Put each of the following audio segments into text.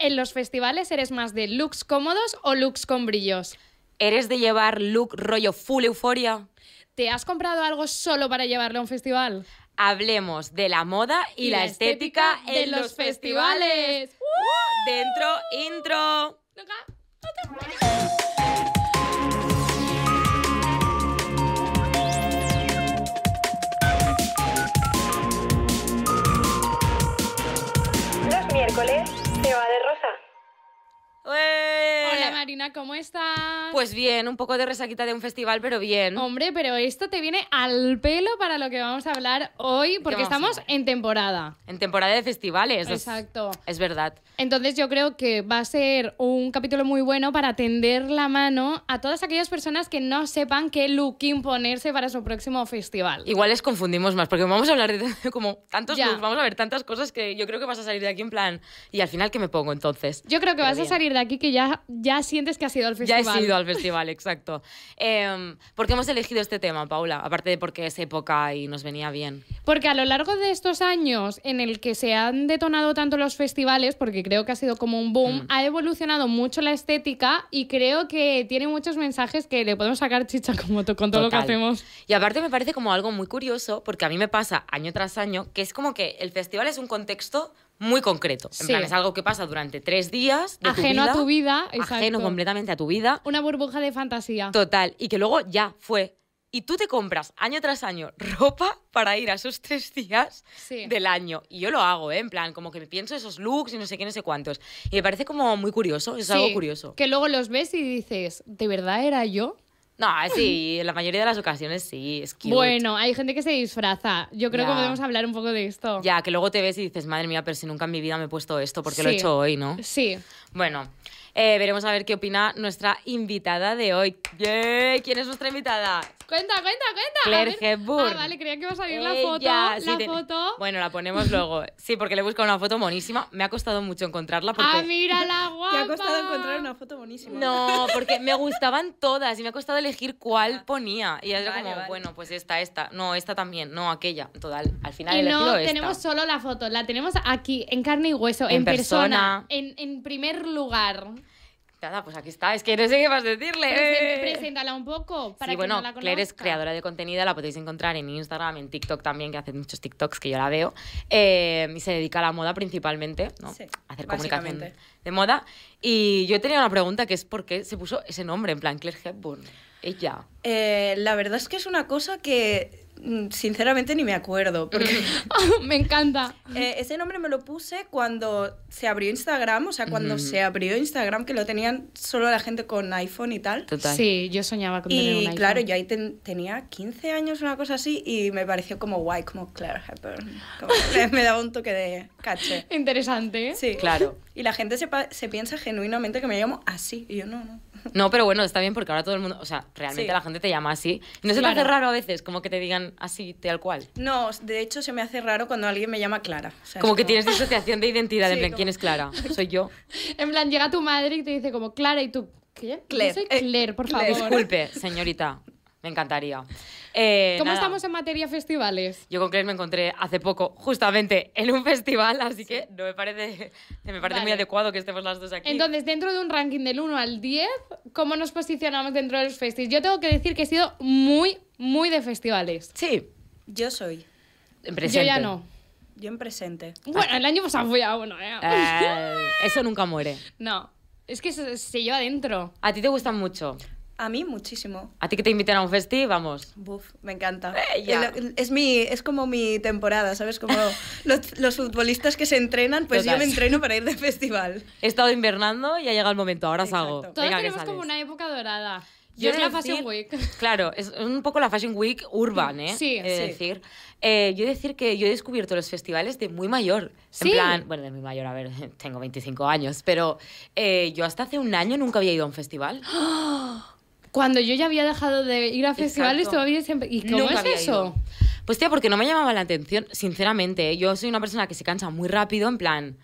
¿En los festivales eres más de looks cómodos o looks con brillos? ¿Eres de llevar look rollo full euforia? ¿Te has comprado algo solo para llevarlo a un festival? Hablemos de la moda y, la, estética, en los festivales. ¡Uh! Dentro, intro. Hey! Marina, ¿cómo estás? Pues bien, un poco de resaquita de un festival, pero bien. Hombre, pero esto te viene al pelo para lo que vamos a hablar hoy, porque estamos en temporada. En temporada de festivales. Exacto. Es, verdad. Entonces yo creo que va a ser un capítulo muy bueno para tender la mano a todas aquellas personas que no sepan qué look imponerse para su próximo festival. Igual les confundimos más, porque vamos a hablar de como tantos vamos a ver tantas cosas que yo creo que vas a salir de aquí en plan, y al final, ¿qué me pongo entonces? Yo creo que vas a salir de aquí que ya, ya sientes que has ido al festival. Ya he ido al festival, exacto. Em, ¿Por qué hemos elegido este tema, Paula? Aparte de porque es época y nos venía bien. Porque a lo largo de estos años en el que se han detonado tanto los festivales, porque creo que ha sido como un boom, mm. ha evolucionado mucho la estética y creo que tiene muchos mensajes que le podemos sacar chicha como con todo lo que hacemos. Y aparte me parece como algo muy curioso, porque a mí me pasa año tras año que es como que el festival es un contexto muy concreto. En plan, es algo que pasa durante tres días. ajeno a tu vida, Ajeno completamente a tu vida. Una burbuja de fantasía. Total. Y que luego ya fue. Y tú te compras año tras año ropa para ir a esos tres días del año. Y yo lo hago, ¿eh? En plan, como que pienso esos looks y no sé qué, no sé cuántos. Y me parece como muy curioso, es algo curioso. Que luego los ves y dices, ¿de verdad era yo? No, sí, en la mayoría de las ocasiones sí, es Bueno, hay gente que se disfraza. Yo creo que podemos hablar un poco de esto. Ya, que luego te ves y dices, madre mía, pero si nunca en mi vida me he puesto esto, porque qué lo he hecho hoy, ¿no? Sí. Bueno, eh, veremos a ver qué opina nuestra invitada de hoy. ¿Quién es nuestra invitada? Cuenta, cuenta, cuenta. Claire Hepburn. Ah, vale, creía que iba a salir la foto. Bueno, la ponemos luego. Sí, porque le he buscado una foto monísima. Me ha costado mucho encontrarla ¡Ah, mira la guapa! me ha costado encontrar una foto monísima. No, porque me gustaban todas y me ha costado elegir cuál ponía. Y era como, bueno, pues esta, esta. No, esta también. No, aquella. Total, al final no tenemos solo la foto. La tenemos aquí, en carne y hueso, en, persona, persona. En, en primer lugar. Nada, pues aquí está. Es que no sé qué más decirle. preséntala un poco para que bueno, la Claire es creadora de contenido, la podéis encontrar en Instagram, en TikTok también, que hace muchos TikToks que yo la veo. Eh, y se dedica a la moda principalmente, ¿no? a hacer comunicación de moda. Y yo tenía una pregunta que es por qué se puso ese nombre, en plan Claire Hepburn. Ella. Eh, la verdad es que es una cosa que Mm, sinceramente ni me acuerdo. Porque... Oh, me encanta. Eh, ese nombre me lo puse cuando se abrió Instagram, o sea, cuando se abrió Instagram, que lo tenían solo la gente con iPhone y tal. Total. Sí, yo soñaba con y, tener un iPhone. Y claro, yo ahí tenía 15 años, una cosa así, y me pareció como guay, como Claire Hepburn. me daba un toque de caché. Interesante. ¿eh? Sí. Claro. Y la gente se, se piensa genuinamente que me llamo así, y yo no, no. No, pero bueno, está bien porque ahora todo el mundo, o sea, realmente la gente te llama así. ¿No se me hace raro a veces como que te digan así tal cual? No, de hecho se me hace raro cuando alguien me llama Clara. como, que tienes disociación de identidad, en plan, ¿quién es Clara? Soy yo. En plan, llega tu madre y te dice como Clara y tú, ¿qué? Claire. Yo soy Claire, por eh, favor. Disculpe, señorita. Me encantaría. Eh, ¿Cómo estamos en materia festivales? Yo con Claire me encontré hace poco, justamente, en un festival, así que no me parece, me parece muy adecuado que estemos las dos aquí. Entonces, dentro de un ranking del 1 al 10, ¿cómo nos posicionamos dentro de los festivales? Yo tengo que decir que he sido muy, muy de festivales. Sí. Yo soy. En presente. Yo ya no. Yo en presente. Bueno, el año pasado fui a uno, ¿eh? Eh, eso nunca muere. No. Es que se, se lleva adentro. ¿A ti te gustan mucho? A mí muchísimo. A ti que te inviten a un festival vamos. Buf, me encanta. Eh, es, mi, es como mi temporada, ¿sabes? Como los, futbolistas que se entrenan, pues yo me entreno para ir de festival. He estado invernando y ha llegado el momento, ahora salgo. Todos tenemos como una época dorada. Yo es la Fashion Week. Claro, es un poco la Fashion Week urban, ¿eh? Sí, sí. decir. Eh, yo decir que yo he descubierto los festivales de muy mayor. ¿Sí? En plan, bueno, de muy mayor, a ver, tengo 25 años, pero eh, yo hasta hace un año nunca había ido a un festival. ¡Ah! Cuando yo ya había dejado de ir a festivales, todavía siempre. ¿Y cómo es eso? Pues tía, porque no me llamaba la atención, sinceramente. ¿eh? Yo soy una persona que se cansa muy rápido, en plan.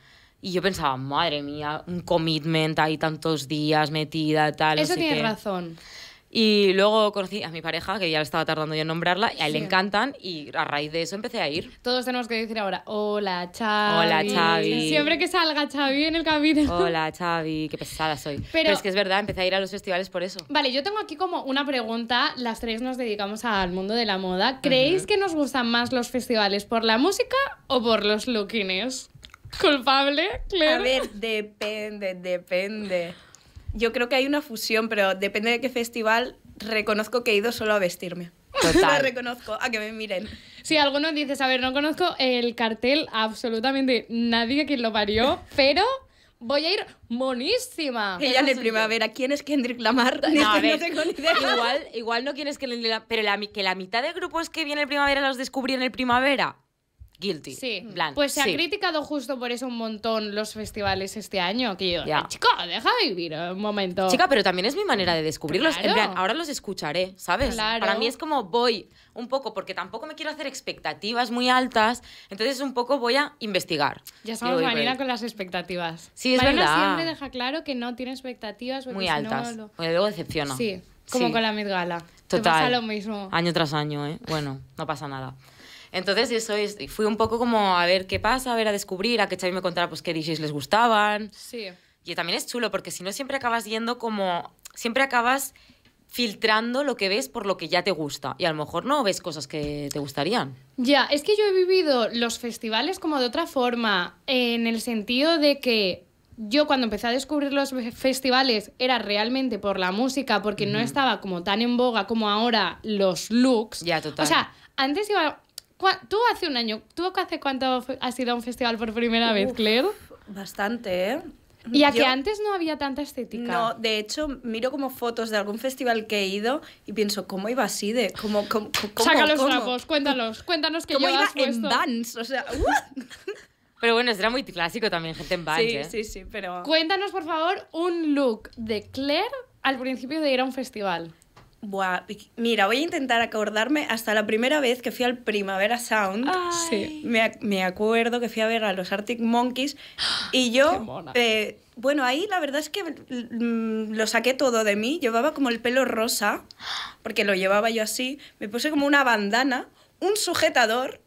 Y yo pensaba, madre mía, un commitment ahí tantos días metida, tal. Eso tiene razón. Y luego conocí a mi pareja, que ya estaba tardando yo en nombrarla, y a él le encantan, y a raíz de eso empecé a ir. Todos tenemos que decir ahora, hola chavi Hola Siempre que salga chavi en el camino. Hola chavi qué pesada soy. Pero, es que es verdad, empecé a ir a los festivales por eso. Vale, yo tengo aquí como una pregunta, las tres nos dedicamos al mundo de la moda. ¿Creéis que nos gustan más los festivales por la música o por los lookines? ¿Culpable, Claire? A ver, depende, depende yo creo que hay una fusión, pero depende de qué festival, reconozco que he ido solo a vestirme. Total. reconozco, a que me miren. Sí, algunos dices, a ver, no conozco el cartel absolutamente nadie que lo parió, pero voy a ir monísima. Ella en primavera, ¿quién es Kendrick Lamar? No, tengo idea. Igual, igual no quién es Kendrick pero la, que la mitad de grupos que viene el primavera los descubrí en el primavera guilty. Sí. Pues se ha criticado justo por eso un montón los festivales este año. Que yo, chico, deja de vivir un momento. Chica, pero también es mi manera de descubrirlos. ahora los escucharé, ¿sabes? Claro. Para mí es como voy un poco, porque tampoco me quiero hacer expectativas muy altas, entonces un poco voy a investigar. Ya estamos manera con las expectativas. Sí, es Marina verdad. siempre deja claro que no tiene expectativas. Muy altas. Muy no, Luego decepciona. Sí, como con la Mid Gala. Total. lo mismo. Año tras año, ¿eh? Bueno, no pasa nada. Entonces eso es, fui un poco como a ver qué pasa, a ver, a descubrir, a que Xavi me contara pues qué DJs les gustaban. Sí. Y también es chulo porque si no siempre acabas yendo como, siempre acabas filtrando lo que ves por lo que ya te gusta y a lo mejor no ves cosas que te gustarían. Ya, es que yo he vivido los festivales como de otra forma, en el sentido de que yo cuando empecé a descubrir los festivales era realmente por la música, porque no estaba como tan en boga como ahora los looks. Ya, total. O sea, antes iba ¿Tú hace un año, tú hace cuánto has ido a un festival por primera vez, Claire? Bastante, ¿eh? Y que antes no había tanta estética. No, de hecho, miro como fotos de algún festival que he ido y pienso, ¿cómo iba así de...? ¿Cómo, cómo, cómo Saca los trapos, cuéntanos, cuéntanos que ¿Cómo iba en Vans? O sea, Pero bueno, será muy clásico también, gente en Vans, Sí, ¿eh? sí, sí, pero... Cuéntanos, por favor, un look de Claire al principio de ir a un festival mira, voy a intentar acordarme hasta la primera vez que fui al Primavera Sound. Sí. Me, me, acuerdo que fui a ver a los Arctic Monkeys y yo, eh, bueno, ahí la verdad es que lo saqué todo de mí. Llevaba como el pelo rosa, porque lo llevaba yo así. Me puse como una bandana, un sujetador.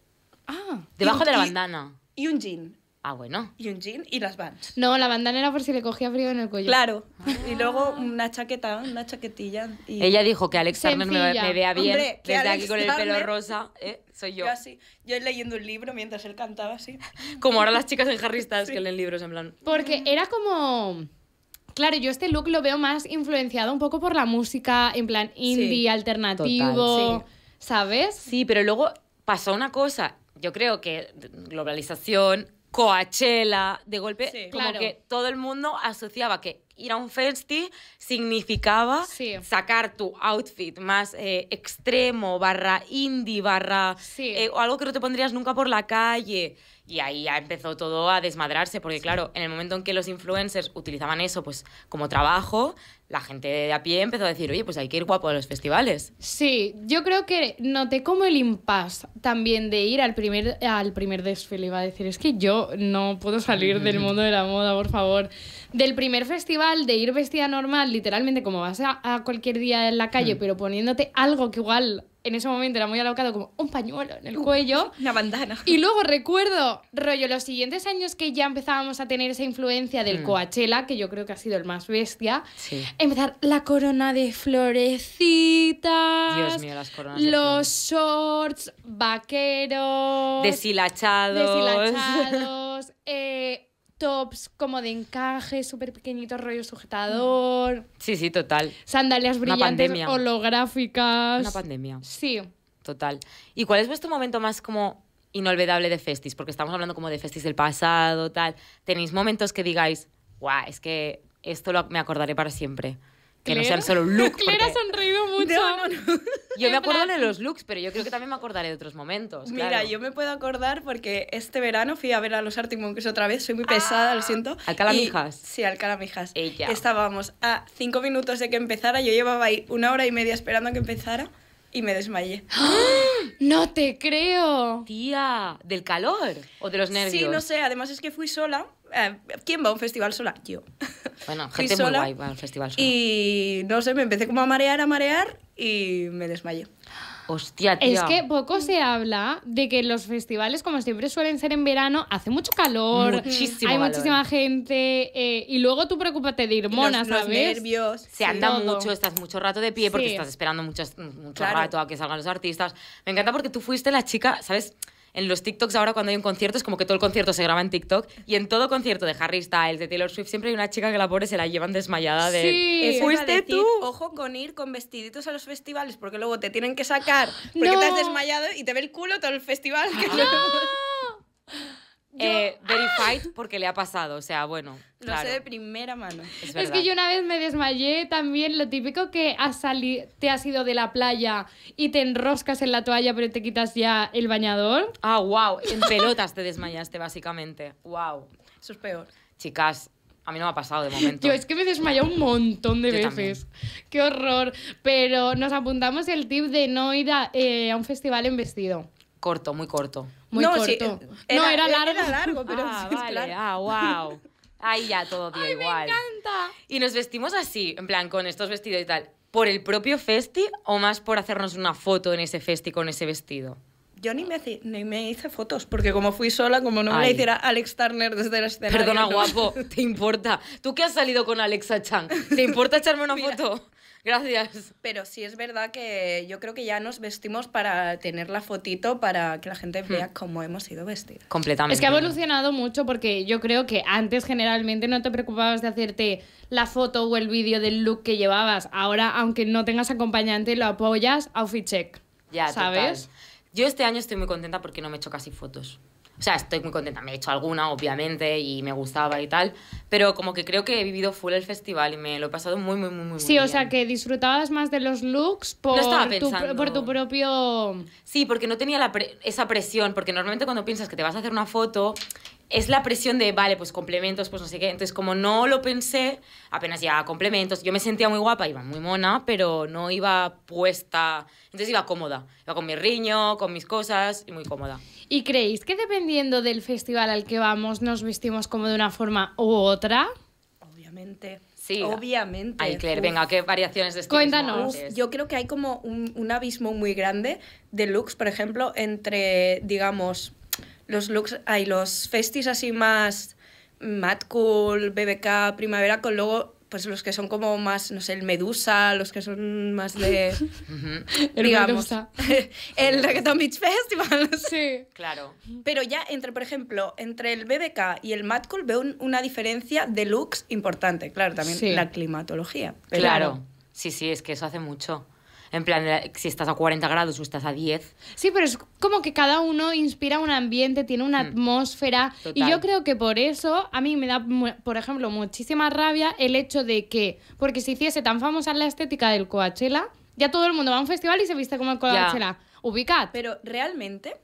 Ah, debajo de la bandana. y un jean. Ah, bueno. Y un jean y las bandas. No, la bandana era por si le cogía frío en el cuello. Claro. Y luego ah. una chaqueta, una chaquetilla. Y... Ella dijo que Alex me, vea bien desde aquí con el pelo rosa. ¿eh? Soy yo. Yo así, yo leyendo un libro mientras él cantaba así. Como ahora las chicas en Harry Styles que leen libros en plan. Porque mm. era como... Claro, yo este look lo veo más influenciado un poco por la música, en plan indie, alternativo, ¿sabes? Sí, pero luego pasó una cosa. Yo creo que globalización, Coachella, de golpe, como que todo el mundo asociaba que ir a un festi significaba sacar tu outfit más eh, extremo, barra indie, barra... Eh, o algo que no te pondrías nunca por la calle. Y ahí ya empezó todo a desmadrarse, porque claro, en el momento en que los influencers utilizaban eso pues como trabajo, la gente de a pie empezó a decir, oye, pues hay que ir guapo a los festivales. Sí, yo creo que noté como el impasse también de ir al primer, al primer desfile. Iba a decir, es que yo no puedo salir del mm. mundo de la moda, por favor. Del primer festival, de ir vestida normal, literalmente como vas a, cualquier día en la calle, hmm. pero poniéndote algo que igual en ese momento era muy alocado, como un pañuelo en el cuello. Una bandana. Y luego recuerdo, rollo, los siguientes años que ya empezábamos a tener esa influencia del mm. Coachella, que yo creo que ha sido el más bestia, empezar la corona de florecitas. Dios mío, las coronas. Los shorts, vaqueros. Deshilachados. Deshilachados. eh, tops como de encaje, súper pequeñitos, rollo sujetador. Sí, sí, total. Sandalias brillantes, pandemia. holográficas. Una pandemia. Sí. Total. ¿Y cuál es vuestro momento más como inolvidable de festis? Porque estamos hablando como de festis del pasado, tal. ¿Tenéis momentos que digáis, guau, es que esto lo, me acordaré para siempre? que no sea solo un look. Claire ha sonreído mucho. Yo me acuerdo de los looks, pero yo creo que también me acordaré de otros momentos. Mira, yo me puedo acordar porque este verano fui a ver a los Arctic Monkeys otra vez, soy muy ah. pesada, lo siento. ¿Al Calamijas? Sí, al Calamijas. Ella. Estábamos a cinco minutos de que empezara, yo llevaba ahí una hora y media esperando a que empezara y me desmayé. ¡No te creo! Tía, ¿del calor o de los nervios? Sí, no sé, además es que fui sola. Eh, ¿Quién va a un festival sola? Yo. Bueno, gente va a festival sola. Y no sé, me empecé como a marear, a marear y me desmayé. Hostia, tía. Es que poco se habla de que los festivales, como siempre suelen ser en verano, hace mucho calor, hay muchísima gente, eh, y luego tú preocúpate de ir mona, ¿sabes? nervios. Se anda mucho, estás mucho rato de pie porque estás esperando mucho, mucho rato a que salgan los artistas. Me encanta porque tú fuiste la chica, ¿sabes? en los TikToks ahora cuando hay un concierto es como que todo el concierto se graba en TikTok y en todo concierto de Harry Styles, de Taylor Swift, siempre hay una chica que la pobre se la llevan desmayada de... Sí, ¿Fuiste tú? Ojo con ir con vestiditos a los festivales porque luego te tienen que sacar porque estás te has desmayado y te ve el culo todo el festival. no. Eh, ¡ah! verified porque le ha pasado, o sea, bueno. Lo sé de primera mano. Es, que yo una vez me desmayé también, lo típico que has te has ido de la playa y te enroscas en la toalla pero te quitas ya el bañador. Ah, wow, en pelotas te desmayaste básicamente. Wow. Eso es peor. Chicas, a mí no me ha pasado de momento. Yo es que me desmayé un montón de veces. Qué horror. Pero nos apuntamos el tip de no ir a eh, un festival en vestido. Corto, muy corto. Muy no, corto. Sí, eh, era, no, era largo. Era largo, pero ah, vale. Ah, wow. Ahí ya todo dio igual. me encanta! Y nos vestimos así, en plan, con estos vestidos y tal. ¿Por el propio festi o más por hacernos una foto en ese festi con ese vestido? Yo ni me, ni me hice fotos, porque como fui sola, como no me hiciera Alex Turner desde la escena. Perdona, guapo, ¿te importa? ¿Tú qué has salido con Alexa Chang? ¿Te importa echarme una foto? Gracias. Pero sí es verdad que yo creo que ya nos vestimos para tener la fotito, para que la gente hmm. vea cómo hemos ido vestidos. Completamente. Es que ha evolucionado mucho porque yo creo que antes generalmente no te preocupabas de hacerte la foto o el vídeo del look que llevabas. Ahora, aunque no tengas acompañante, lo apoyas, outfit check. Ya, ¿Sabes? Yo este año estoy muy contenta porque no me he hecho casi fotos. O sea, estoy muy contenta. Me he hecho alguna, obviamente, y me gustaba y tal. Pero como que creo que he vivido full el festival y me lo he pasado muy, muy, muy, muy Sí, o sea, que disfrutabas más de los looks por, tu, por tu propio... Sí, porque no tenía esa presión. Porque normalmente cuando piensas que te vas a hacer una foto es la presión de, vale, pues complementos, pues no sé qué. Entonces, como no lo pensé, apenas ya complementos. Yo me sentía muy guapa, iba muy mona, pero no iba puesta. Entonces iba cómoda. Iba con mi riño, con mis cosas y muy cómoda. ¿Y creéis que dependiendo del festival al que vamos nos vestimos como de una forma u otra? Obviamente. Sí. Obviamente. Ay, Claire, venga, ¿qué variaciones de estilo. Cuéntanos. yo creo que hay como un, un abismo muy grande de looks, por ejemplo, entre, digamos, los looks, hay los festis así más Mad Cool, BBK, Primavera, con luego pues los que son como más, no sé, el Medusa, los que son más de, digamos, el, Reggaeton Beach Festival. Sí, claro. Pero ya entre, por ejemplo, entre el BBK y el Mad Cool veo una diferencia de looks importante. Claro, también la climatología. claro. Sí, sí, es que eso hace mucho. En plan, eh, si estás a 40 grados o estás a 10. Sí, pero es como que cada uno inspira un ambiente, tiene una hmm. atmósfera. Y yo creo que por eso a mí me da, por ejemplo, muchísima rabia el hecho de que, porque si hiciese tan famosa la estética del Coachella, ya todo el mundo va a un festival y se viste como el Coachella. Ubicad. Pero realmente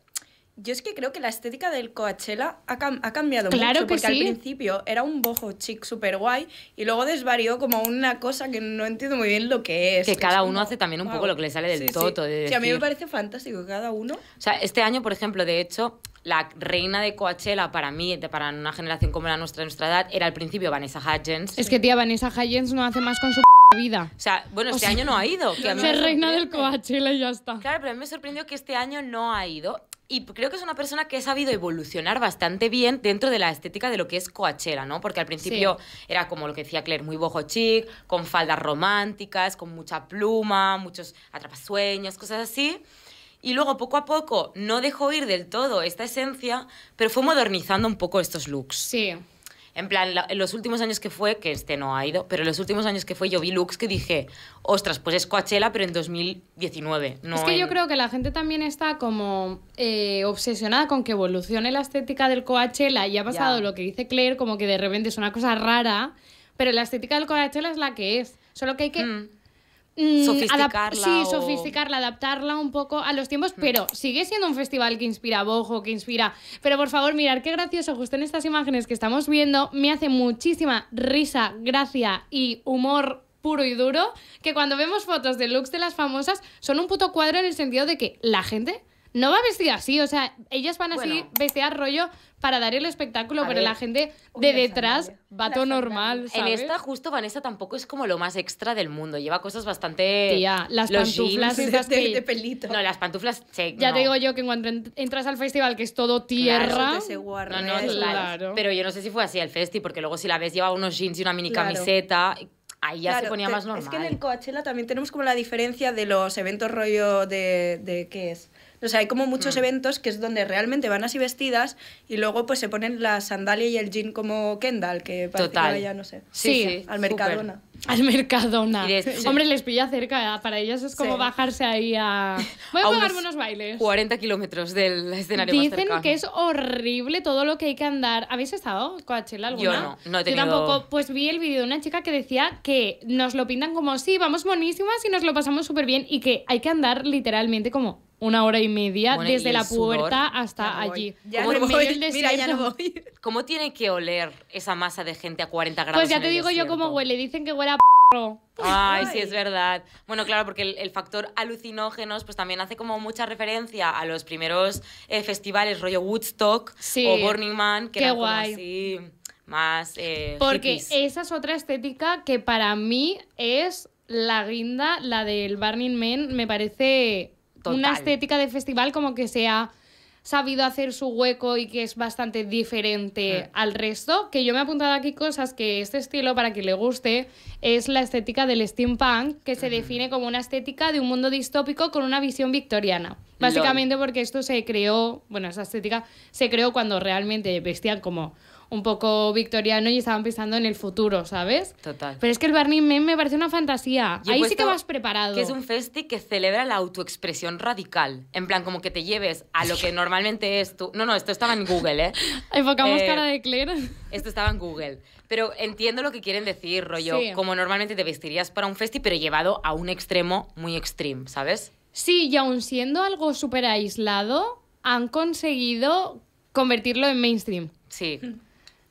yo es que creo que la estética del Coachella ha, ha cambiado claro mucho, que porque al principio era un bojo chic super guay y luego desvarió como una cosa que no entiendo muy bien lo que es. Que cada uno hace también un poco lo que le sale del todo toto. Sí. a mí me parece fantástico cada uno. O sea, este año, por ejemplo, de hecho, la reina de Coachella para mí, para una generación como la nuestra, nuestra edad, era al principio Vanessa Hudgens. Es que tía, Vanessa Hudgens no hace más con su vida. O sea, bueno, este año no ha ido. Que a reina del Coachella y ya está. Claro, pero a mí me sorprendió que este año no ha ido. Y creo que es una persona que ha sabido evolucionar bastante bien dentro de la estética de lo que es coachera, ¿no? Porque al principio era como lo que decía Claire, muy boho chic, con faldas románticas, con mucha pluma, muchos atrapasueños, cosas así. Y luego poco a poco no dejó ir del todo esta esencia, pero fue modernizando un poco estos looks. Sí. En plan, en los últimos años que fue, que este no ha ido, pero en los últimos años que fue yo vi looks que dije, ostras, pues es Coachella, pero en 2019. es que yo creo que la gente también está como eh, obsesionada con que evolucione la estética del Coachella y ha pasado lo que dice Claire, como que de repente es una cosa rara, pero la estética del Coachella es la que es. Solo que hay que mm. Mm, sofisticarla. Sí, sofisticarla, adaptarla un poco a los tiempos, mm. pero sigue siendo un festival que inspira bojo, que inspira. Pero por favor, mirar qué gracioso, justo en estas imágenes que estamos viendo, me hace muchísima risa, gracia y humor puro y duro que cuando vemos fotos de looks de las famosas son un puto cuadro en el sentido de que la gente no va vestida así, o sea, ellas van así bueno. vestidas rollo para dar el espectáculo, pero la gente de detrás va todo normal. ¿sabes? En esta, justo Vanessa tampoco es como lo más extra del mundo. Lleva cosas bastante. Tía, las pantuflas de, de, pelito. No, las pantuflas. ya te digo yo que cuando entras al festival, que es todo tierra. no, no, Pero yo no sé si fue así el festival, porque luego si la ves, lleva unos jeans y una mini camiseta. Ahí ya se ponía más normal. Es que en el Coachella también tenemos como la diferencia de los eventos rollo de, de ¿qué es? O sea, hay como muchos mm. eventos que es donde realmente van así vestidas y luego pues se ponen la sandalia y el jean como Kendall, que para que ya no sé. Sí, al Mercadona. Al Mercadona. Hombre, les pilla cerca. ¿eh? Para ellos es como bajarse ahí a. Voy a, bailes. 40 kilómetros del escenario Dicen que es horrible todo lo que hay que andar. ¿Habéis estado, Coachella, alguna? Yo no, no he tenido... Yo tampoco. Pues vi el vídeo de una chica que decía que nos lo pintan como, si vamos monísimas y nos lo pasamos súper bien y que hay que andar literalmente como una hora y media desde la puerta hasta allí. Ya ¿Cómo, no voy, ¿Cómo tiene que oler esa masa de gente a 40 grados? Pues ya te digo yo cómo huele. Dicen que huele Ay, sí, es verdad. Bueno, claro, porque el, factor alucinógenos pues también hace como mucha referencia a los primeros eh, festivales rollo Woodstock o Burning Man, que como así más... Eh, porque esa es otra estética que para mí es la guinda, la del Burning Man, me parece una estética de festival como que sea sabido hacer su hueco y que es bastante diferente al resto. Que yo me he apuntado aquí cosas que este estilo, para quien le guste, es la estética del steampunk, que se define como una estética de un mundo distópico con una visión victoriana. Básicamente porque esto se creó, bueno, esa estética se creó cuando realmente vestían como un poco victoriano y estaban pensando en el futuro, ¿sabes? Total. Pero es que el Burning Man me parece una fantasía. Ahí sí que vas preparado. Que es un festi que celebra la autoexpresión radical. En plan, como que te lleves a lo que normalmente es tú. No, no, esto estaba en Google, ¿eh? Enfocamos eh, cara de Claire. Esto estaba en Google. Pero entiendo lo que quieren decir, rollo. Como normalmente te vestirías para un festi, pero llevado a un extremo muy extreme, ¿sabes? Sí, y aun siendo algo súper aislado, han conseguido convertirlo en mainstream. Sí,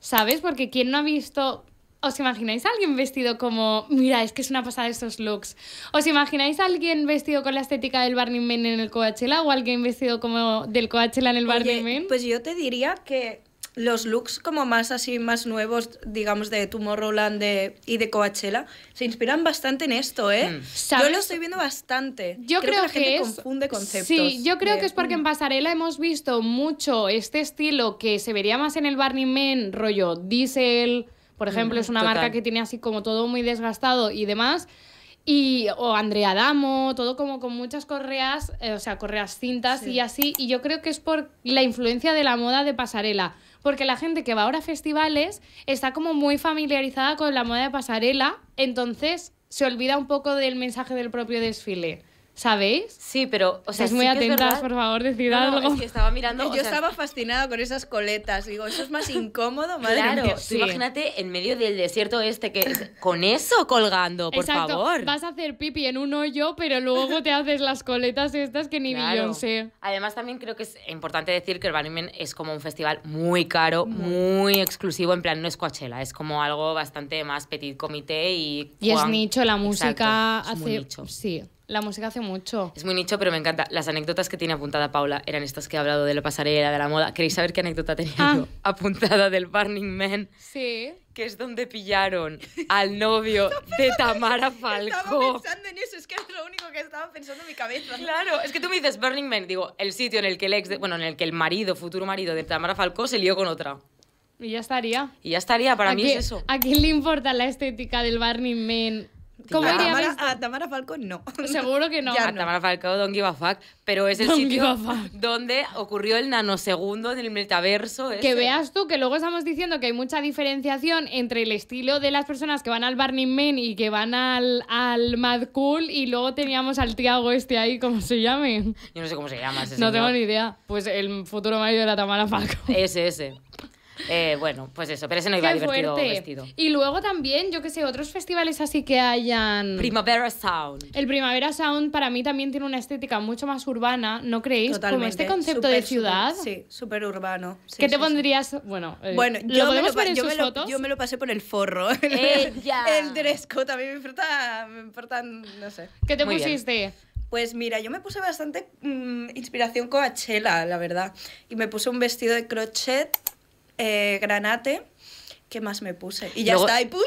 ¿Sabes? Porque ¿quién no ha visto ¿Os imagináis a alguien vestido como.? Mira, es que es una pasada estos looks. ¿Os imagináis a alguien vestido con la estética del Barney Man en el Coachella o alguien vestido como del Coachella en el Barney Burning Pues yo te diría que los looks como más así, más nuevos, digamos, de Tomorrowland Roland y de Coachella, se inspiran bastante en esto, ¿eh? Mm. Yo lo estoy viendo bastante. Yo creo, que la gente confunde conceptos. Sí, yo creo que es porque mm. en Pasarela hemos visto mucho este estilo que se vería más en el Barney Man, rollo Diesel, por ejemplo, mm, es una marca que tiene así como todo muy desgastado y demás. Y, o Andrea Damo, todo como con muchas correas, eh, o sea, correas cintas y así. Y yo creo que es por la influencia de la moda de pasarela porque la gente que va ahora a festivales está como muy familiarizada con la moda de pasarela, entonces se olvida un poco del mensaje del propio desfile. ¿Sabéis? Sí, pero. O sea, es muy sí atentas, por favor, decid algo. Es que estaba mirando. Yo estaba fascinada con esas coletas. Digo, eso es más incómodo, madre Claro, imagínate en medio del desierto este que. Es, con eso colgando, por Exacto. favor. Vas a hacer pipi en un hoyo, pero luego te haces las coletas estas que ni claro. sé. Además, también creo que es importante decir que el Urbanimen es como un festival muy caro, muy exclusivo. En plan, no es Coachella, es como algo bastante más petit comité y. Y es nicho, la música hace. Sí. La música hace mucho. Es muy nicho, pero me encanta. Las anécdotas que tiene apuntada Paula eran estas que ha hablado de la pasarela, de la moda. ¿Queréis saber qué anécdota tenía ah. yo? Apuntada del Burning Man. Sí. Que es donde pillaron al novio de Tamara Falcó. Estaba pensando en eso, es que es lo único que estaba pensando en mi cabeza. Claro, es que tú me dices Burning Man, digo, el sitio en el que el ex, bueno, en el que el marido, futuro marido de Tamara Falcó se lió con otra. Y ya estaría. Y ya estaría, para mí es eso. ¿A quién le importa la estética del Burning Man ¿Cómo a, Tamara, a Tamara Falco no. Seguro que no. a Tamara Falco, don't give a fuck. Pero es el sitio donde ocurrió el nanosegundo del metaverso. Que veas tú que luego estamos diciendo que hay mucha diferenciación entre el estilo de las personas que van al Burning Man y que van al, al Mad Cool y luego teníamos al Tiago este ahí, ¿cómo se llame? Yo no sé cómo se llama ese No tengo ni idea. Pues el futuro marido de la Tamara Falco. Ese, ese. Eh, bueno, pues eso, pero ese no iba divertido vestido. Y luego también, yo que sé, otros festivales así que hayan... Primavera Sound. El Primavera Sound para mí también tiene una estética mucho más urbana, ¿no creéis? Totalmente. Como este concepto de ciudad. sí, súper urbano. ¿Qué te pondrías? Bueno, eh, bueno yo, me lo, yo me lo pasé por el forro. Ella. el dresco, también me importa, me importa no sé. ¿Qué te pusiste? Pues mira, yo me puse bastante mm, inspiración Coachella, la verdad. Y me puse un vestido de crochet eh, Granate ¿qué más me puse? Y ya está, y punto.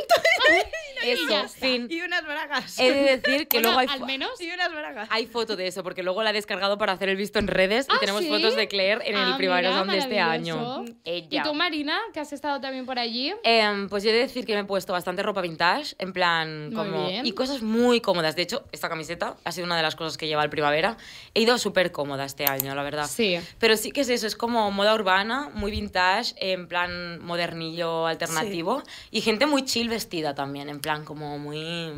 eso, y, unas bragas. He de decir que luego hay... Al menos. Y unas bragas. Hay foto de eso, porque luego la he descargado para hacer el visto en redes y ah, tenemos fotos de Claire en el ah, Primavera de este año. ¿Y tú, Marina, que has estado también por allí? Em, pues yo he de decir que me he puesto bastante ropa vintage, en plan, como... Y cosas muy cómodas. De hecho, esta camiseta ha sido una de las cosas que lleva el primavera. He ido súper cómoda este año, la verdad. Sí. Pero sí que es eso, es como moda urbana, muy vintage, en plan modernillo, alternativo alternativo. Y gente muy chill vestida también, en plan como muy...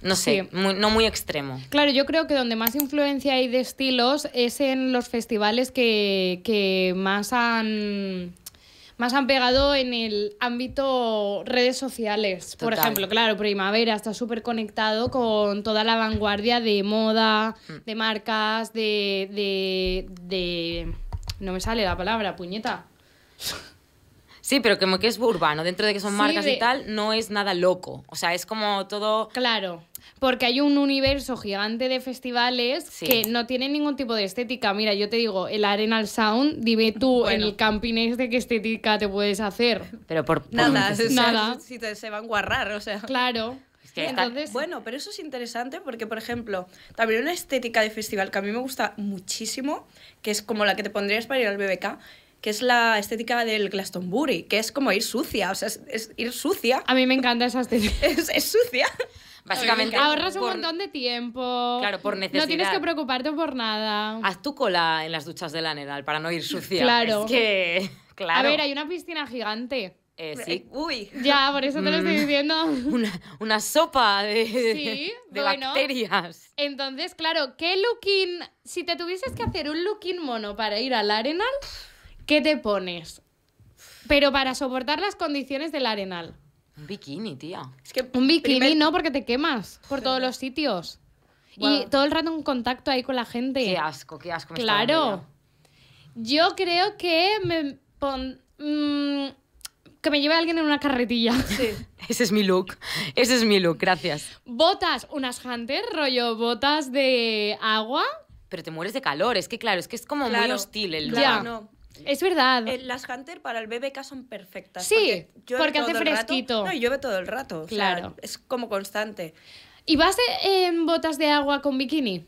No sé, no muy extremo. Claro, yo creo que donde más influencia hay de estilos es en los festivales que, más han más han pegado en el ámbito redes sociales. Por ejemplo, claro, Primavera está súper conectado con toda la vanguardia de moda, mm. de marcas, de, de, de... No me sale la palabra, puñeta. Sí, pero como que es urbano, dentro de que son marcas y tal, no es nada loco. O sea, es como todo... Claro. Porque hay un universo gigante de festivales que no tienen ningún tipo de estética. Mira, yo te digo, el Arenal Sound, dime tú en el camping este qué estética te puedes hacer. Pero por, nada, Si te, se van a guarrar, o sea. Claro. Entonces, Bueno, pero eso es interesante porque, por ejemplo, también una estética de festival que a mí me gusta muchísimo, que es como la que te pondrías para ir al BBK, que es la estética del Glastonbury, que es como ir sucia, o sea, es, ir sucia. A mí me encanta esa estética. es, sucia. Básicamente. Ahorras un montón de tiempo. Claro, por necesidad. No tienes que preocuparte por nada. Haz tu cola en las duchas del arenal para no ir sucia. Claro. Es que. A ver, hay una piscina gigante. Eh, eh, sí. Uy. Ya, por eso te lo estoy mm. diciendo. Una, sopa de, bacterias. Entonces, claro, ¿qué looking? Si te tuvieses que hacer un looking mono para ir al Arenal. ¿Qué te pones? Pero para soportar las condiciones del arenal. Un bikini, tía. un bikini no, porque te quemas por todos los sitios. Y todo el rato en contacto ahí con la gente. Qué asco, qué asco. claro. Yo creo que me pon... Mm, que me lleve alguien en una carretilla. Sí. Ese es mi look. Ese es mi look, gracias. Botas, unas hunter, rollo botas de agua. Pero te mueres de calor, es que claro, es que es como muy hostil el es verdad. Eh, las Hunter para el BBK son perfectas. Sí, porque, hace fresquito. no, llueve todo el rato. Claro. es como constante. ¿Y vas en botas de agua con bikini?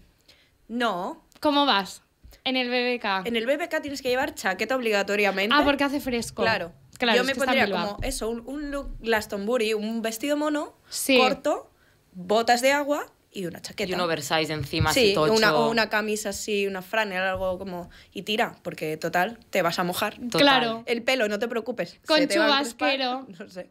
No. ¿Cómo vas? En el BBK. En el BBK tienes que llevar chaqueta obligatoriamente. Ah, porque hace fresco. Claro. claro Yo me pondría como eso, un, look Glastonbury, un vestido mono, corto, botas de agua y una chaqueta. Y un oversize encima, sí, Una, o una camisa así, una franela, algo como... Y tira, porque total, te vas a mojar. Claro. El pelo, no te preocupes. Con chubasquero. No sé.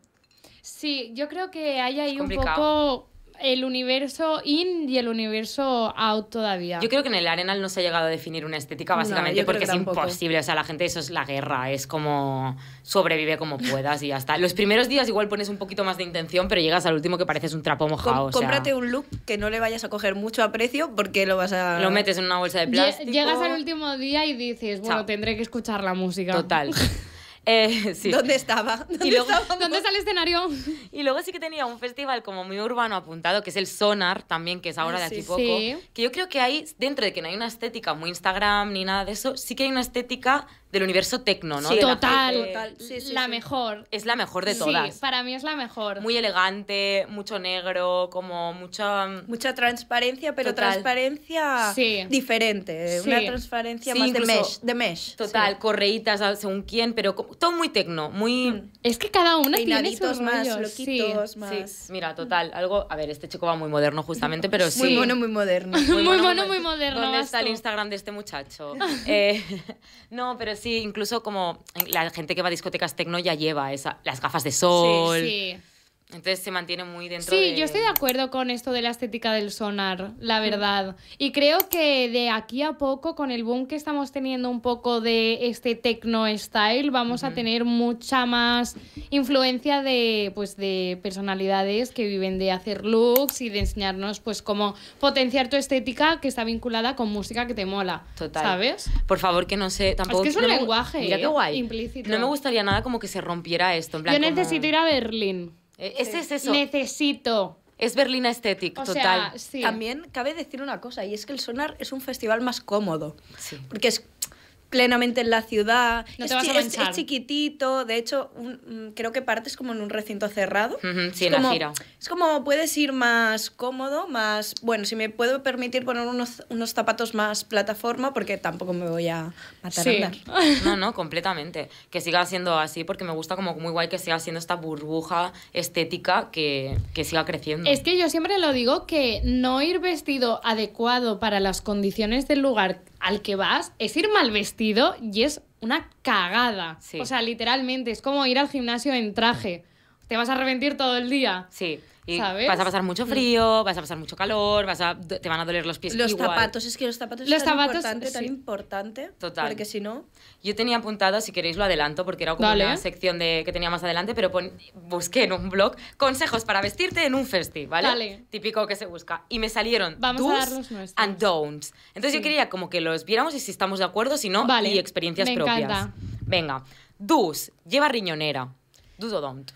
Sí, yo creo que hay ahí un poco el universo in y el universo out todavía. Yo creo que en el Arenal no se ha llegado a definir una estética, básicamente, porque es imposible. O sea, la gente, eso es la guerra, es como sobrevive como puedas y hasta Los primeros días igual pones un poquito más de intención, pero llegas al último que pareces un trapo mojado. cómprate un look que no le vayas a coger mucho a precio porque lo vas a. Lo metes en una bolsa de plástico. Llegas al último día y dices, bueno, tendré que escuchar la música. Total. Eh, ¿Dónde estaba? ¿Dónde, y está el escenario? Y luego sí que tenía un festival como muy urbano apuntado, que es el Sonar también, que es ahora de ah, aquí poco. Que yo creo que hay, dentro de que no hay una estética muy Instagram ni nada de eso, sí que hay una estética del universo tecno, ¿no? Sí, total, la, la mejor. Es la mejor de todas. Sí, para mí es la mejor. Muy elegante, mucho negro, como mucha... Mm, mucha transparencia, pero transparencia diferente. Eh, una transparencia más de mesh, de mesh, Total, correitas ah, según quién, pero todo muy tecno, muy... Mm. Es que cada una tiene sus más, Mira, total, algo... A ver, este chico va muy moderno justamente, pero sí... Muy mono, muy moderno. Muy, mono, muy moderno. ¿Dónde está el Instagram de este muchacho? Eh, no, pero sí, incluso como la gente que va a discotecas tecno ya lleva esa, las gafas de sol. sí. Entonces se mantiene muy dentro. Sí, yo estoy de acuerdo con esto de la estética del sonar, la verdad. Y creo que de aquí a poco, con el boom que estamos teniendo un poco de este techno style, vamos a tener mucha más influencia de, pues, de personalidades que viven de hacer looks y de enseñarnos pues cómo potenciar tu estética que está vinculada con música que te mola. Total. ¿Sabes? Por favor, que no sé. Tampoco, es que es un lenguaje. Me... Implícito. No me gustaría nada como que se rompiera esto. yo necesito ir a Berlín. Eh, es Necesito. Es Berlina estética total. También cabe decir una cosa, y es que el Sonar es un festival más cómodo. Porque es plenamente en la ciudad. es, chiquitito, de hecho, mm, creo que partes como en un recinto cerrado. sí, es en como, la gira. Es como puedes ir más cómodo, más. Bueno, si me puedo permitir poner unos, unos zapatos más plataforma, porque tampoco me voy a matar No, no, completamente. Que siga siendo así, porque me gusta como muy guay que siga siendo esta burbuja estética que, que siga creciendo. Es que yo siempre lo digo que no ir vestido adecuado para las condiciones del lugar al que vas es ir mal vestido y es una cagada. O sea, literalmente, es como ir al gimnasio en traje. Te vas a arrepentir todo el día. Sí. Vas a pasar mucho mm. frío, vas a pasar mucho calor, vas a, te van a doler los pies. Los zapatos, es que los zapatos es tan importante, tan importante. Total. Porque si no. Yo tenía apuntado, si queréis lo adelanto, porque era como una sección de, que tenía más adelante, pero busqué en un blog consejos para vestirte en un festival ¿vale? Típico que se busca. Y me salieron do's and don'ts. Entonces yo quería como que los viéramos y si estamos de acuerdo, si no, y experiencias me propias. Encanta. Venga. Do's, lleva riñonera. Do's o don't.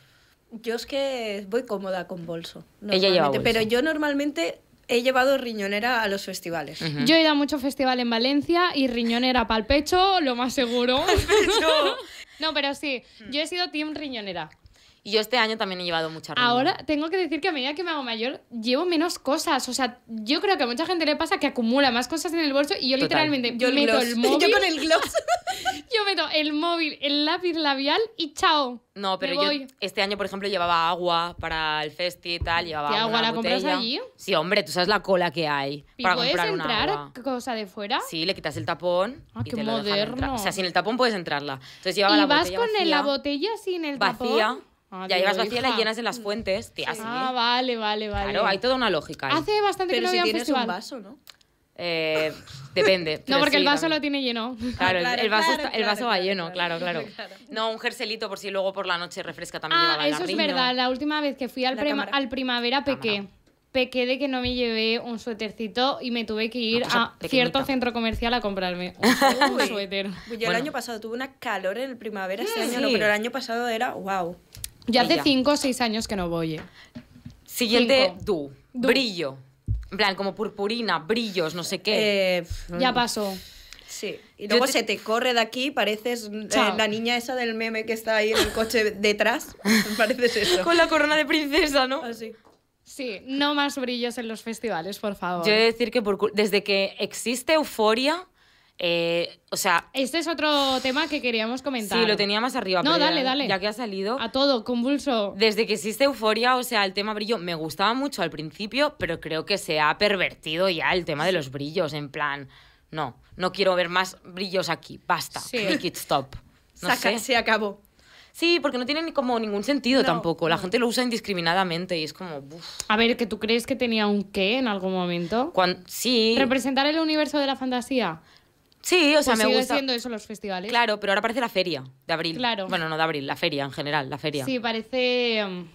Yo es que voy cómoda con bolso. Pero yo normalmente he llevado riñonera a los festivales. Yo he ido a muchos festivales en Valencia y riñonera para el pecho, lo más seguro. no, pero sí, yo he sido team riñonera. Y yo este año también he llevado mucha ropa. Ahora tengo que decir que a medida que me hago mayor, llevo menos cosas. O sea, yo creo que a mucha gente le pasa que acumula más cosas en el bolso y yo literalmente yo meto el móvil. Yo el meto el móvil, el lápiz labial y chao. No, pero yo este año, por ejemplo, llevaba agua para el festi y tal, llevaba ¿Qué agua. la compras allí? Sí, hombre, tú sabes la cola que hay para comprar una cosa de fuera? Sí, le quitas el tapón ah, qué te moderno. o sea, sin el tapón puedes entrarla. Entonces llevaba ¿Y vas con la botella sin el tapón? Vacía, Ah, ya llevas vacía y llenas en las fuentes, Ah, vale, vale, vale. Claro, hay toda una lógica. Hace bastante que no si había tienes un vaso, ¿no? Eh, depende. no, porque el vaso lo tiene lleno. Claro, el, vaso, el vaso va lleno, claro, claro. No, un jerselito por si luego por la noche refresca también. Ah, eso es verdad. La última vez que fui al, al primavera pequé. Pequé de que no me llevé un suétercito y me tuve que ir a cierto centro comercial a comprarme un, suéter. Yo el año pasado tuve una calor en el primavera, este año pero el año pasado era wow. Ya hace 5 o 6 años que no voy. ¿eh? Siguiente, du. Brillo. En plan, como purpurina, brillos, no sé qué. Eh, mm. Ya pasó. sí. Y luego se te corre de aquí, pareces eh, la niña esa del meme que está ahí en el coche detrás. pareces eso. Con la corona de princesa, ¿no? Así. Ah, sí, no más brillos en los festivales, por favor. Yo decir que desde que existe euforia, eh, o sea. Este es otro tema que queríamos comentar. Sí, lo tenía más arriba. No, dale, ya, dale. Ya que ha salido. A todo, convulso. Desde que existe Euforia, o sea, el tema brillo me gustaba mucho al principio, pero creo que se ha pervertido ya el tema de los brillos. En plan, no, no quiero ver más brillos aquí. Basta. Sí. Make it stop. No Se acabó. Sí, porque no tiene como ningún sentido tampoco. La gente lo usa indiscriminadamente y es como. A ver, que tú crees que tenía un qué en algún momento. Cuando, sí. Representar el universo de la fantasía. Sí, o sea, pues me sigue gusta. siendo eso los festivales. Claro, pero ahora parece la feria de abril. Claro. Bueno, no de abril, la feria en general, la feria. Sí, parece. Em,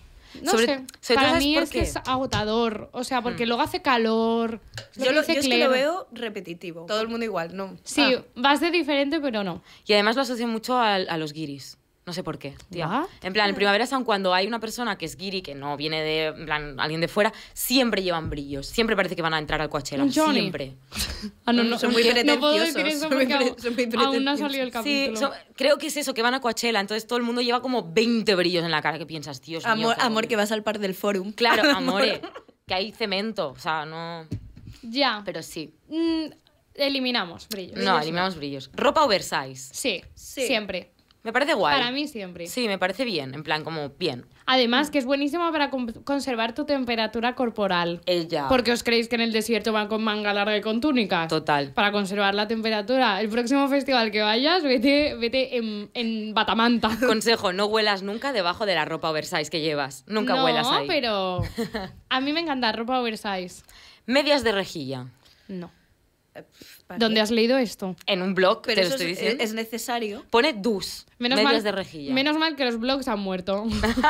no sé. para mí es que es agotador. O sea, porque mm. luego hace calor. yo, lo, es que lo veo repetitivo. Todo el mundo igual, ¿no? Sí, va ah. vas de diferente, pero no. Y además lo asocio mucho a, a los guiris. No sé por qué, En plan, en Primavera son cuando hay una persona que es guiri, que no viene de, alguien de fuera, siempre llevan brillos. Siempre parece que van a entrar al Coachella. Siempre. son muy pretenciosos. aún, no ha salido el capítulo. creo que es eso, que van a Coachella. Entonces todo el mundo lleva como 20 brillos en la cara que piensas, Dios amor, Amor, que vas al par del forum. Claro, amore. que hay cemento. O sea, no... Ya. Pero sí. Mm, eliminamos brillos. No, eliminamos brillos. ¿Ropa oversize? Sí, sí. siempre. Me parece guay. Para mí siempre. Sí, me parece bien, en plan, como bien. Además, que es buenísimo para conservar tu temperatura corporal. Ella. Porque os creéis que en el desierto van con manga larga y con túnica. Total. Para conservar la temperatura. El próximo festival que vayas, vete, en, batamanta. Consejo, no huelas nunca debajo de la ropa oversize que llevas. Nunca huelas ahí. No, pero a mí me encanta ropa oversize. Medias de rejilla. No. Eh, ¿Dónde has leído esto? En un blog, pero te lo estoy es, diciendo. Es necesario. Pone dus. Menos de rejilla. Menos mal que los blogs han muerto.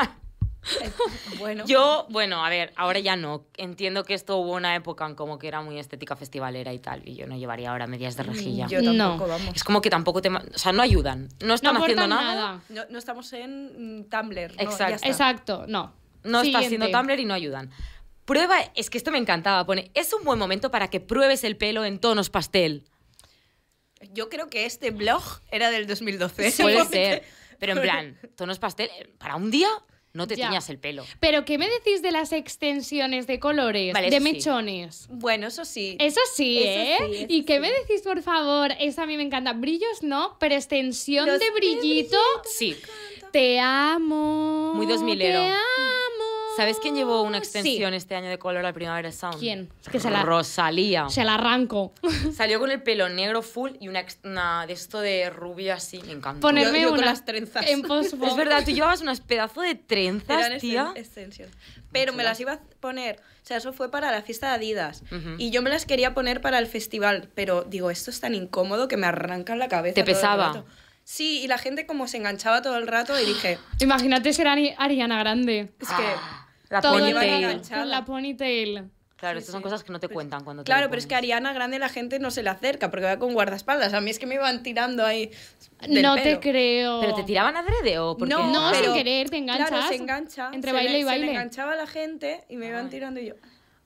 bueno. Yo, bueno, a ver, ahora ya no. Entiendo que esto hubo una época en como que era muy estética festivalera y tal, y yo no llevaría ahora medias de mm, rejilla. Yo tampoco, vamos. Es como que tampoco te... O sea, no ayudan. No están haciendo nada. No, estamos en mm, Tumblr. Exacto. Exacto, no. No está haciendo Tumblr y no ayudan. Prueba, es que esto me encantaba, pone, es un buen momento para que pruebes el pelo en tonos pastel. Yo creo que este blog era del 2012. puede ser, pero en plan, tonos pastel, eh, para un día no te tiñas el pelo. Pero ¿qué me decís de las extensiones de colores, de mechones? Bueno, eso sí. Eso sí, ¿eh? ¿Y qué me decís, por favor? Eso a mí me encanta. Brillos no, pero extensión de brillito. sí. Te amo. Muy dos milero. ¿Sabes quién llevó una extensión este año de color al Primavera Sound? ¿Quién? que se la... Rosalía. Se la arranco. Salió con el pelo negro full y una, de esto de rubio así. Me encanta. Ponerme yo, con las trenzas. es verdad, tú llevabas unas pedazos de trenzas, Extensión. Pero me las iba a poner, o sea, eso fue para la fiesta de Adidas. Y yo me las quería poner para el festival, pero digo, esto es tan incómodo que me arrancan la cabeza. Te todo pesaba. El rato. Sí, y la gente como se enganchaba todo el rato y dije... Imagínate ser Ariana Grande. Es que... Ah la ponytail. la ponytail. Claro, estas son cosas que no te pues cuentan cuando Claro, pero es que Ariana Grande la gente no se le acerca porque va con guardaespaldas. A mí es que me iban tirando ahí. Del no te creo. ¿Pero te tiraban adrede o por No, no sin querer, te enganchas. Claro, se engancha. Entre baile y baile. Se enganchaba la gente y me iban tirando yo.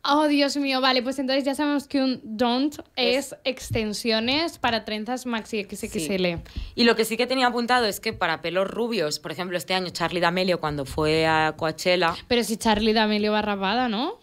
Oh, Dios mío, vale, pues entonces ya sabemos que un don't es, extensiones para trenzas maxi XXL. lee Y lo que sí que tenía apuntado es que para pelos rubios, por ejemplo, este año Charlie D'Amelio cuando fue a Coachella. Pero si Charlie D'Amelio va rapada, ¿no?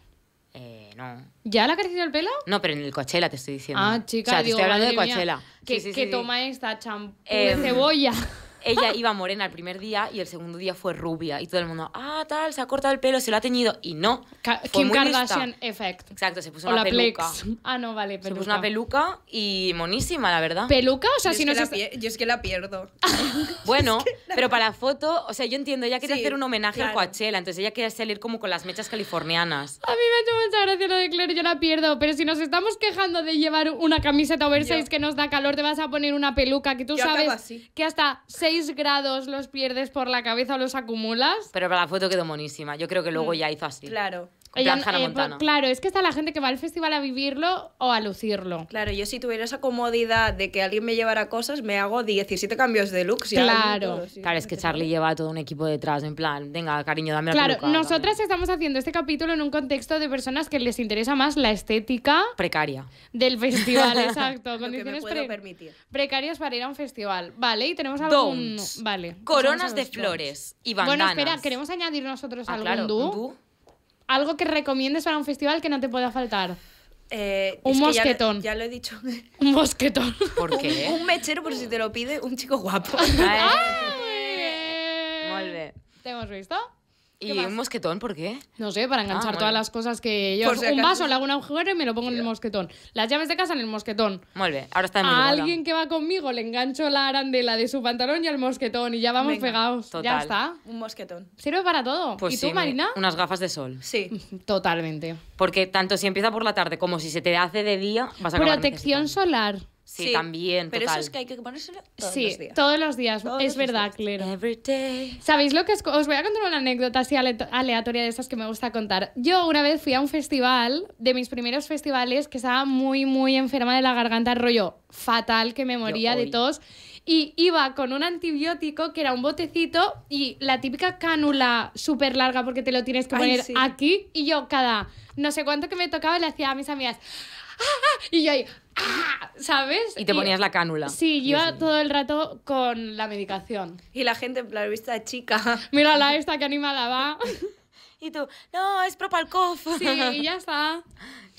Eh, no. ¿Ya le ha crecido el pelo? No, pero en el Coachella te estoy diciendo. Ah, chica, o sea, te estoy hablando de Coachella. Que, toma esta champú de em, cebolla. ella iba morena el primer día y el segundo día fue rubia. Y todo el mundo, ah, tal, se ha cortado el pelo, se lo ha teñido. Y no. Kim Kardashian Exacto, ah, se puso una peluca. Ah, no, vale, peluca. Se puso una peluca y monísima, la verdad. ¿Peluca? O sea, si no se. Yo es que la pierdo. bueno, pero para la foto, o sea, yo entiendo, ella quiere hacer un homenaje al Coachella, entonces ella quiere salir como con las mechas californianas. A mí me ha hecho mucha gracia lo de Claire, yo la pierdo, pero si nos estamos quejando de llevar una camiseta oversize que nos da calor, te vas a poner una peluca que tú sabes que hasta grados los pierdes por la cabeza o los acumulas. Pero para la foto quedó monísima. Yo creo que luego mm. ya hizo así. Claro. Eh, claro, es que está la gente que va al festival a vivirlo o a lucirlo. Claro, yo si tuviera esa comodidad de que alguien me llevara cosas, me hago 17 cambios de look. claro. claro, es que Charlie lleva todo un equipo detrás, en plan, venga, cariño, dame la Claro, nosotras estamos haciendo este capítulo en un contexto de personas que les interesa más la estética... Precaria. Del festival, exacto. condiciones permitir. precarias para ir a un festival. Vale, y tenemos algún... Vale. Pues Coronas de flores y bandanas. Bueno, espera, queremos añadir nosotros algo ah, algún algo que recomiendes para un festival que no te pueda faltar. Eh, un mosquetón. Ya, lo he dicho. Un mosquetón. ¿Por qué? un, mechero, por si te lo pide, un chico guapo. Ah, muy ¿Te hemos visto? ¿Y un mosquetón por qué? No sé, para ah, enganchar todas las cosas que yo. un vaso, le hago un agujero y me lo pongo en el mosquetón. Las llaves de casa en el mosquetón. Muy ahora está en A alguien que va conmigo le engancho la arandela de su pantalón y al mosquetón y ya vamos pegados. Ya está. Un mosquetón. Sirve para todo. Pues ¿Y tú, Marina? Unas gafas de sol. Sí. Totalmente. Porque tanto si empieza por la tarde como si se te hace de día, vas a Protección solar. Sí, también. Pero eso es que hay que ponérselo todos sí, los días. Todos los días, es verdad, claro. ¿Sabéis lo que es? Os voy a contar una anécdota así aleatoria de esas que me gusta contar. Yo una vez fui a un festival, de mis primeros festivales, que estaba muy, muy enferma de la garganta, rollo fatal, que me moría de tos. Y iba con un antibiótico que era un botecito y la típica cánula súper larga porque te lo tienes que poner aquí. Y yo cada no sé cuánto que me tocaba le hacía a mis amigas... Ah, ah", y yo ahí, ¡Ah! ¿Sabes? Y te ponías la cánula. Sí, yo todo el rato con la medicación. Y la gente en plan, vista chica. Mira la esta que animada va. y tú, no, es Propalkov. Sí, y ya está.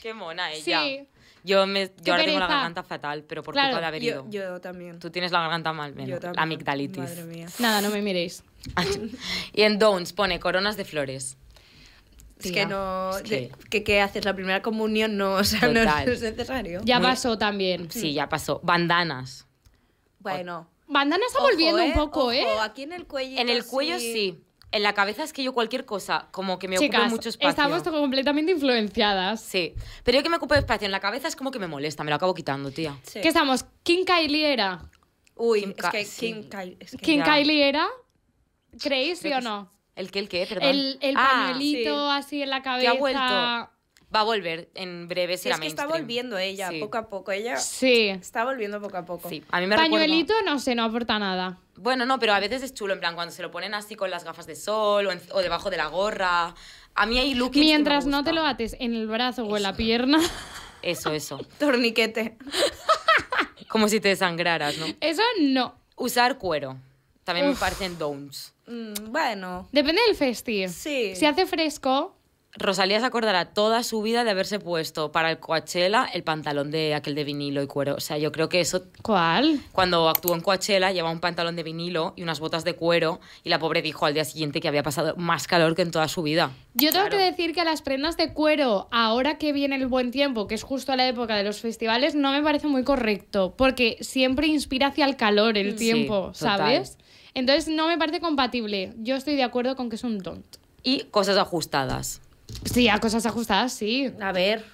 Qué mona ella. Sí. Yo, me, yo ahora tengo la garganta fatal, pero por claro, culpa de haber ido. Yo, también. Tú tienes la garganta mal, menos, la amigdalitis. Madre mía. Nada, no me miréis. y en Downs pone coronas de flores es que no. Que, haces la primera comunión, no, es necesario. Ya pasó también. Sí, ya pasó. Bandanas. Bueno. bandanas está volviendo un eh, poco, ¿eh? Aquí en el cuello. En el cuello sí. En la cabeza es que yo cualquier cosa, como que me ocupa mucho espacio. Estamos completamente influenciadas. Sí. Pero yo que me ocupo de espacio en la cabeza es como que me molesta, me lo acabo quitando, tía. ¿Qué estamos? ¿Kim Kylie era? Uy, es, que, era. ¿Creéis, sí o no? ¿El que el que Perdón. El, ah, pañuelito así en la cabeza. ha vuelto va a volver en breve será es que está volviendo ella poco a poco ella sí está volviendo poco a poco sí a mí me pañuelito no sé no aporta nada bueno no pero a veces es chulo en plan cuando se lo ponen así con las gafas de sol o, debajo de la gorra a mí hay look mientras no te lo ates en el brazo o en la pierna eso eso torniquete como si te desangraras no eso no usar cuero también me parecen dons Mm, bueno. Depende del festival. Sí. Si hace fresco, Rosalía se acordará toda su vida de haberse puesto para el Coachella el pantalón de aquel de vinilo y cuero. O sea, yo creo que eso. ¿Cuál? Cuando actuó en Coachella llevaba un pantalón de vinilo y unas botas de cuero y la pobre dijo al día siguiente que había pasado más calor que en toda su vida. Yo tengo que decir que las prendas de cuero, ahora que viene el buen tiempo, que es justo a la época de los festivales, no me parece muy correcto porque siempre inspira hacia el calor el mm. tiempo, ¿sabes? Entonces no me parece compatible. Yo estoy de acuerdo con que es un don't. Y cosas ajustadas. Sí, a cosas ajustadas, sí. A ver.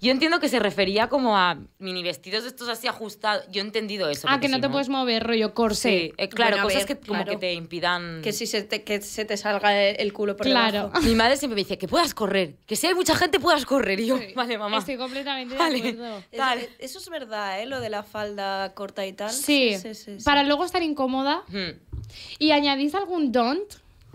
Yo entiendo que se refería como a mini vestidos de estos así ajustados. Yo he entendido eso. Ah, que no te puedes mover, rollo corse. Eh, claro, cosas que que te impidan. Que si se te, que se te salga el culo por claro. Mi madre siempre me dice que puedas correr, que si hay mucha gente puedas correr. yo, vale, mamá. Estoy completamente de acuerdo. eso es verdad, ¿eh? Lo de la falda corta y tal. Sí. sí, sí Para luego estar incómoda. ¿Y añadís algún don't?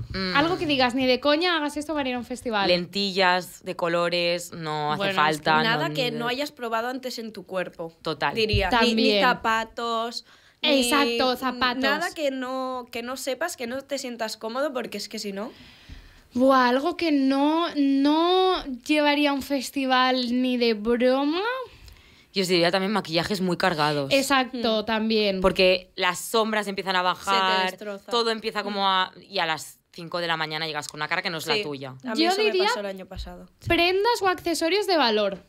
Mm. Algo que digas, ni de coña hagas esto para ir a un festival. Lentillas de colores, no hace falta. nada que no hayas probado antes en tu cuerpo. Total. Diría. También. Ni, zapatos. Exacto, zapatos. Nada que no, que no sepas, que no te sientas cómodo, porque es que si no. Buah, algo que no, no llevaría a un festival ni de broma. Y os diría también maquillajes muy cargados. Exacto, hmm. también. Porque las sombras empiezan a bajar, todo empieza como a... Y a las 5 de la mañana llegas con una cara que no es la tuya. A mí Yo eso diría me pasó el año pasado. prendas o accesorios de valor.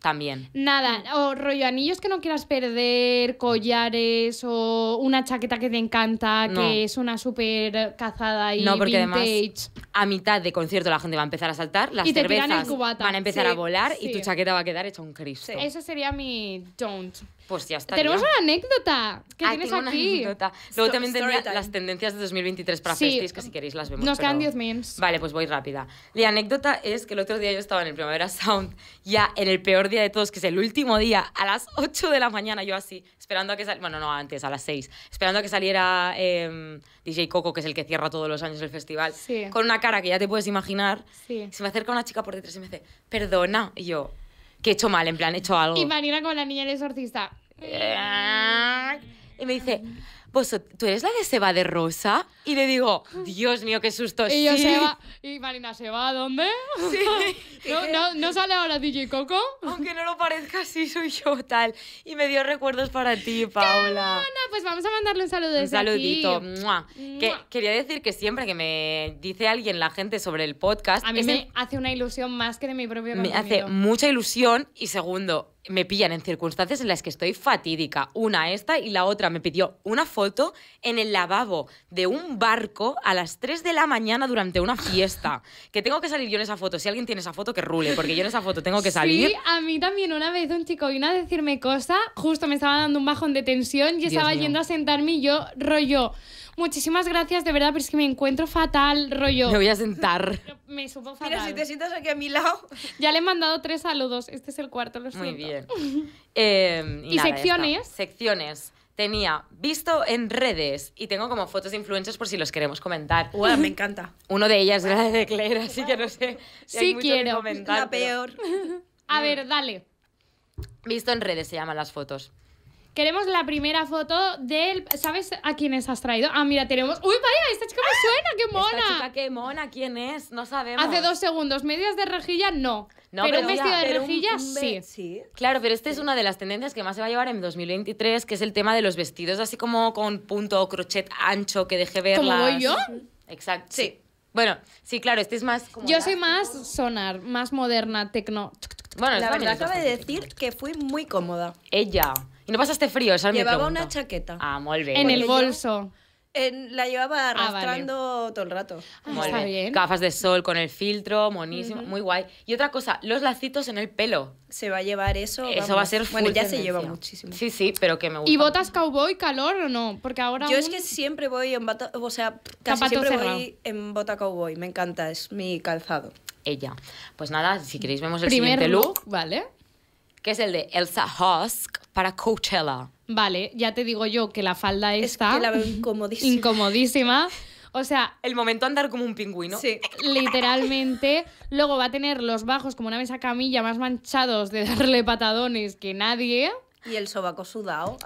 También. Nada, mm. o rollo anillos que no quieras perder, collares o una chaqueta que te encanta, que es una súper cazada y no, porque Además, a mitad de concierto la gente va a empezar a saltar, las cervezas van a empezar a volar y tu chaqueta va a quedar hecha un cristo. Eso sería mi don't. Pues ya está. Tenemos una anécdota que ah, tienes aquí. Anécdota. Luego también tenía las tendencias de 2023 para festis, que si queréis las vemos. Nos quedan 10 memes. Vale, pues voy rápida. La anécdota es que el otro día yo estaba en el Primavera Sound, ya en el peor día de todos, que es el último día, a las 8 de la mañana, yo así, esperando a que saliera. Bueno, no, antes, a las 6. Esperando a que saliera em, DJ Coco, que es el que cierra todos los años el festival. Con una cara que ya te puedes imaginar. Se me acerca una chica por detrás y me dice, perdona. Y yo, que he hecho mal, en plan, he hecho algo. Y Marina con la niña del exorcista. Eh, y me dice, pues tú eres la que se va de rosa. Y le digo, Dios mío, qué susto. Y se y Marina se va, ¿a dónde? ¿No, sale ahora DJ Coco? Aunque no lo parezca, sí soy yo, tal. Y me dio recuerdos para ti, Paula. ¡Qué pues vamos a mandarle un saludo desde Un saludito. quería decir que siempre que me dice alguien, la gente, sobre el podcast... A mí me hace una ilusión más que de mi propio Me hace mucha ilusión y segundo, me pillan en circunstancias en las que estoy fatídica. Una esta y la otra me pidió una foto en el lavabo de un barco a las 3 de la mañana durante una fiesta. que tengo que salir yo en esa foto. Si alguien tiene esa foto, que rule, porque yo en esa foto tengo que salir. Sí, a mí también una vez un chico vino a decirme cosa, justo me estaba dando un bajón de tensión y estaba yendo a sentarme y yo rollo muchísimas gracias, de verdad, pero es que me encuentro fatal, rollo. Me voy a sentar. me supo fatal. Mira, si te sientas aquí a mi lado. Ya le he mandado tres saludos, este es el cuarto, lo siento. Muy bien. Em, y, secciones. Secciones tenía visto en redes y tengo como fotos de influencers por si los queremos comentar. me encanta. Uno de ellas era de Claire, así que no sé. Si sí quiero. la peor. A ver, dale. Visto en redes se llaman las fotos. Queremos la primera foto del. ¿Sabes a quiénes has traído? Ah, mira, tenemos. ¡Uy, vaya! Esta chica me ¡Ah! suena, qué mona. qué mona, ¿quién es? No sabemos. Hace dos segundos, medias de rejilla, no. pero, vestido de rejilla, sí. Claro, pero esta es una de las tendencias que más se va a llevar en 2023, que es el tema de los vestidos así como con punto o crochet ancho que deje ver ¿Cómo yo? Exacto. Sí. Bueno, sí, claro, este es más... yo soy más sonar, más moderna, tecno... Bueno, la verdad acaba de decir que fui muy cómoda. Ella no pasaste frío, Llevaba una chaqueta. Ah, muy bien. En el bolso. En- la llevaba ah, arrastrando todo el rato. Ah, bien. Gafas de sol con el filtro, monísimo, muy guay. Y otra cosa, los lacitos en el pelo. Se va a llevar eso. Eso va a ser Bueno, ya se lleva muchísimo. Sí, sí, pero que me gusta. ¿Y botas cowboy, calor o no? Porque ahora Yo es que siempre voy en bata, o sea, casi siempre voy en bota cowboy, me encanta, es mi calzado. Ella. Pues nada, si queréis vemos el primer siguiente look, ¿vale? que es el de Elsa Husk para Coachella. Vale, ya te digo yo que la falda está es que la veo incomodísima. incomodísima. O sea, el momento andar como un pingüino. Sí. Literalmente. Luego va a tener los bajos como una mesa camilla más manchados de darle patadones que nadie. Y el sobaco sudado.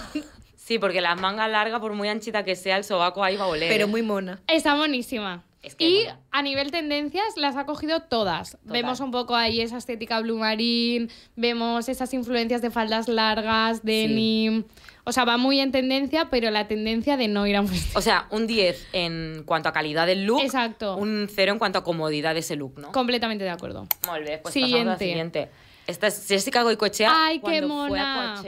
sí, porque las mangas largas, por muy anchita que sea, el sobaco ahí va a oler. Pero muy mona. Está monísima y a nivel tendencias las ha cogido todas. Vemos un poco ahí esa estética blue marine, vemos esas influencias de faldas largas, denim. O sea, va muy en tendencia, pero la tendencia de no ir a un festival. O sea, un 10 en cuanto a calidad del look. Exacto. Un 0 en cuanto a comodidad de ese look, ¿no? Completamente de acuerdo. Pues siguiente. siguiente. Esta es Jessica Goicochea. Ay, qué mona.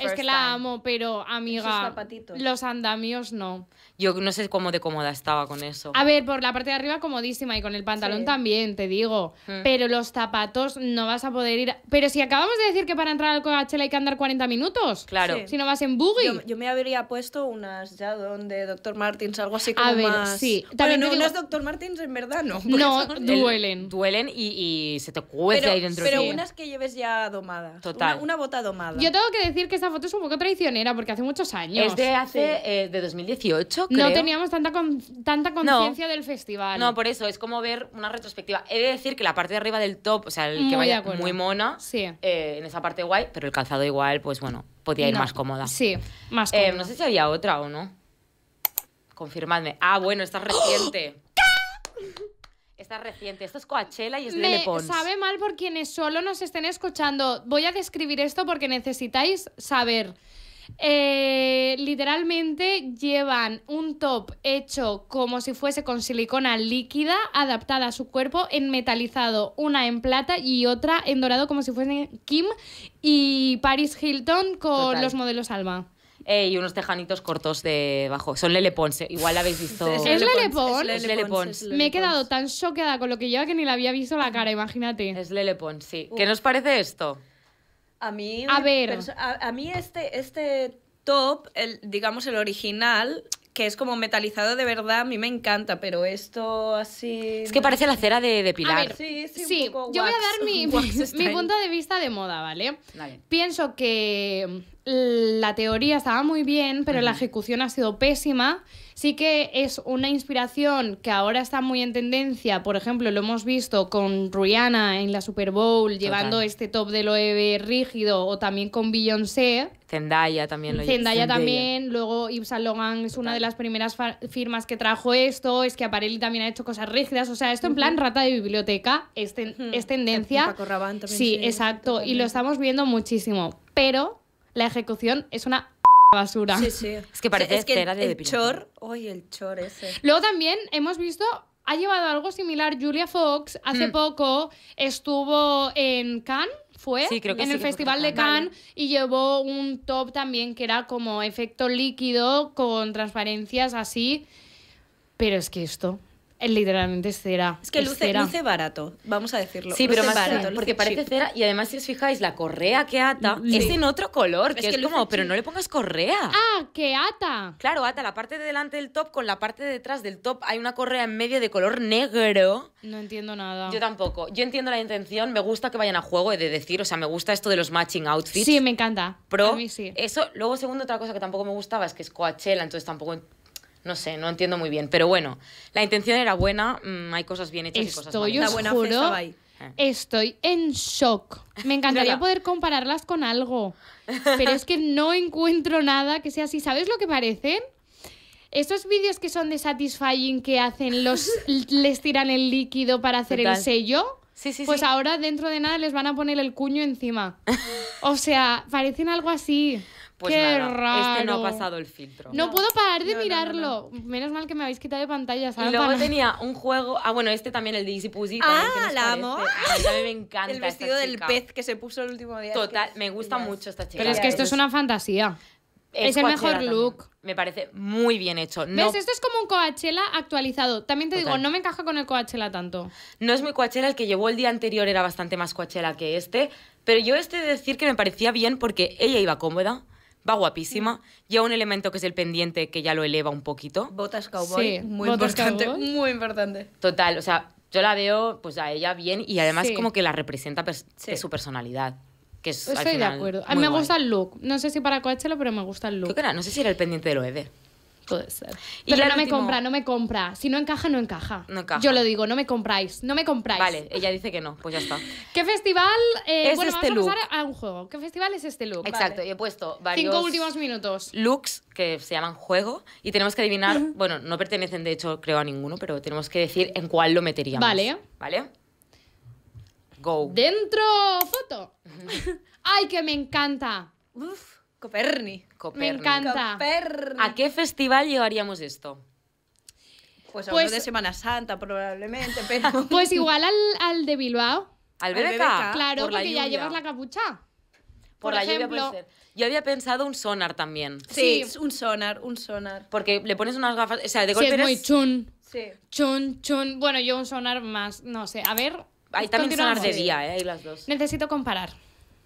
Es que la amo, pero amiga, los andamios no. Yo no sé cómo de cómoda estaba con eso. A ver, por la parte de arriba comodísima y con el pantalón también, te digo. Mm. Pero los zapatos no vas a poder ir. Pero si acabamos de decir que para entrar al Coachella hay que andar 40 minutos. Claro. Si no vas en buggy. Yo, me habría puesto unas ya donde Dr. Martins, algo así como a ver, Sí. También no, unas Dr. Martins en verdad no. No, duelen. duelen y, se te cuece ahí dentro. Pero unas que lleves ya domadas. Total. Una, bota domada. Yo tengo que decir que esta foto es un poco traicionera porque hace muchos años. Es de hace, eh, de 2018 no teníamos tanta, tanta conciencia del festival. No, por eso, es como ver una retrospectiva. He de decir que la parte de arriba del top, o sea, el que vaya muy mona, sí. Eh, en esa parte guay, pero el calzado igual, pues bueno, podía ir más cómoda. Sí, más eh, cómoda. no sé si había otra o no. Confirmadme. Ah, bueno, esta es ¡Oh! reciente. Está reciente. Esto es Coachella y es Me sabe mal por quienes solo nos estén escuchando. Voy a describir esto porque necesitáis saber. Eh, literalmente llevan un top hecho como si fuese con silicona líquida adaptada a su cuerpo en metalizado, una en plata y otra en dorado como si fuesen Kim y Paris Hilton con los modelos Alba. y unos tejanitos cortos de bajo. Son Lele Pons. Igual habéis visto. ¿Es Lele, Pons? Es Lele, Me he quedado tan choqueada con lo que lleva que ni la había visto la cara, imagínate. Es Lele Pons, sí. ¿Qué nos parece esto? A mí, a, ver. A, mí este, este top, el, digamos el original, que es como metalizado de verdad, a mí me encanta, pero esto así... Es que parece la cera de, Pilar. sí, sí, yo voy a dar mi, punto de vista de moda, ¿vale? Pienso que la teoría estaba muy bien, pero la ejecución ha sido pésima. Sí que es una inspiración que ahora está muy en tendencia, por ejemplo, lo hemos visto con Rihanna en la Super Bowl, llevando este top de loewe rígido, o también con Beyoncé. Zendaya también lo Zendaya, Zendaya también, luego Yves Logan es una de las primeras firmas que trajo esto, es que Aparelli también ha hecho cosas rígidas, o sea, esto en plan rata de biblioteca es, tendencia. sí, exacto, y lo estamos viendo muchísimo, pero la ejecución es una basura. Sí, sí. Es que parece es que el, de chor, hoy el chor ese. Luego también hemos visto ha llevado algo similar Julia Fox hace hmm. poco estuvo en Cannes fue sí, creo que en el Festival de Cannes y llevó un top también que era como efecto líquido con transparencias así. Pero es que esto, eh, literalmente cera. Es que luce, barato, vamos a decirlo. Sí, pero más barato, porque parece cera y además si os fijáis, la correa que ata es en otro color, que es, como, pero no le pongas correa. Ah, que ata. Claro, ata la parte de delante del top con la parte de detrás del top. Hay una correa en medio de color negro. No entiendo nada. Yo tampoco. Yo entiendo la intención, me gusta que vayan a juego, de decir, o sea, me gusta esto de los matching outfits. Sí, me encanta. Pro. Eso, luego segundo, otra cosa que tampoco me gustaba es que es Coachella, entonces tampoco no sé, no entiendo muy bien. Pero bueno, la intención era buena, mm, hay cosas bien hechas y cosas Estoy eh. en shock. Me encantaría poder compararlas con algo. Pero es que no encuentro nada que sea así. ¿Sabes lo que parecen? Esos vídeos que son de Satisfying que hacen, los les tiran el líquido para hacer el sello. Sí, sí, pues ahora dentro de nada les van a poner el cuño encima. O sea, parecen algo así. Pues Qué raro. este no ha pasado el filtro. No, puedo parar de mirarlo. Menos mal que me habéis quitado de pantalla, Y luego tenía un juego. Ah, bueno, este también, el de Easy Ah, la amo. me encanta. El vestido del pez que se puso el último día. Total, me gusta mucho esta chica. Pero es que esto es una fantasía. Es el mejor look. Me parece muy bien hecho. ¿Ves? Esto es como un Coachella actualizado. También te digo, no me encaja con el Coachella tanto. no es muy Coachella, el que llevó el día anterior era bastante más Coachella que este. Pero yo este de decir que me parecía bien porque ella iba cómoda va guapísima. Lleva un elemento que es el pendiente que ya lo eleva un poquito. Botas cowboy, Sí, muy importante, muy importante. Total, o sea, yo la veo pues a ella bien y además como que la representa su personalidad. Que Estoy de acuerdo. A me gusta el look. No sé si para Coachella, pero me gusta el look. no sé si era el pendiente de Loewe. Puede ser. Y Pero no me compra, no me compra. Si no encaja, no encaja. Yo lo digo, no me compráis, no me compráis. Vale, ella dice que no, pues ya está. ¿Qué festival eh, bueno, este vamos a pasar a un juego? ¿Qué festival es este look? Exacto, y he puesto varios... Cinco últimos minutos. Looks que se llaman juego y tenemos que adivinar, bueno, no pertenecen de hecho creo a ninguno, pero tenemos que decir en cuál lo meteríamos. Vale. ¿Vale? Go. Dentro foto. Ay, que me encanta. Uf, Coperni. Me encanta. ¿A qué festival llevaríamos esto? Pues a uno pues de Semana Santa, probablemente. pues igual al, de Bilbao. ¿Al BBK? Claro, porque ya llevas la capucha. Por, la Yo había pensado un sonar también. Sí, un sonar, un sonar. Porque le pones unas gafas. O sea, de es muy chun. Chun, Bueno, yo un sonar más. No sé. A ver. Hay también sonar de día, ¿eh? las dos. Necesito comparar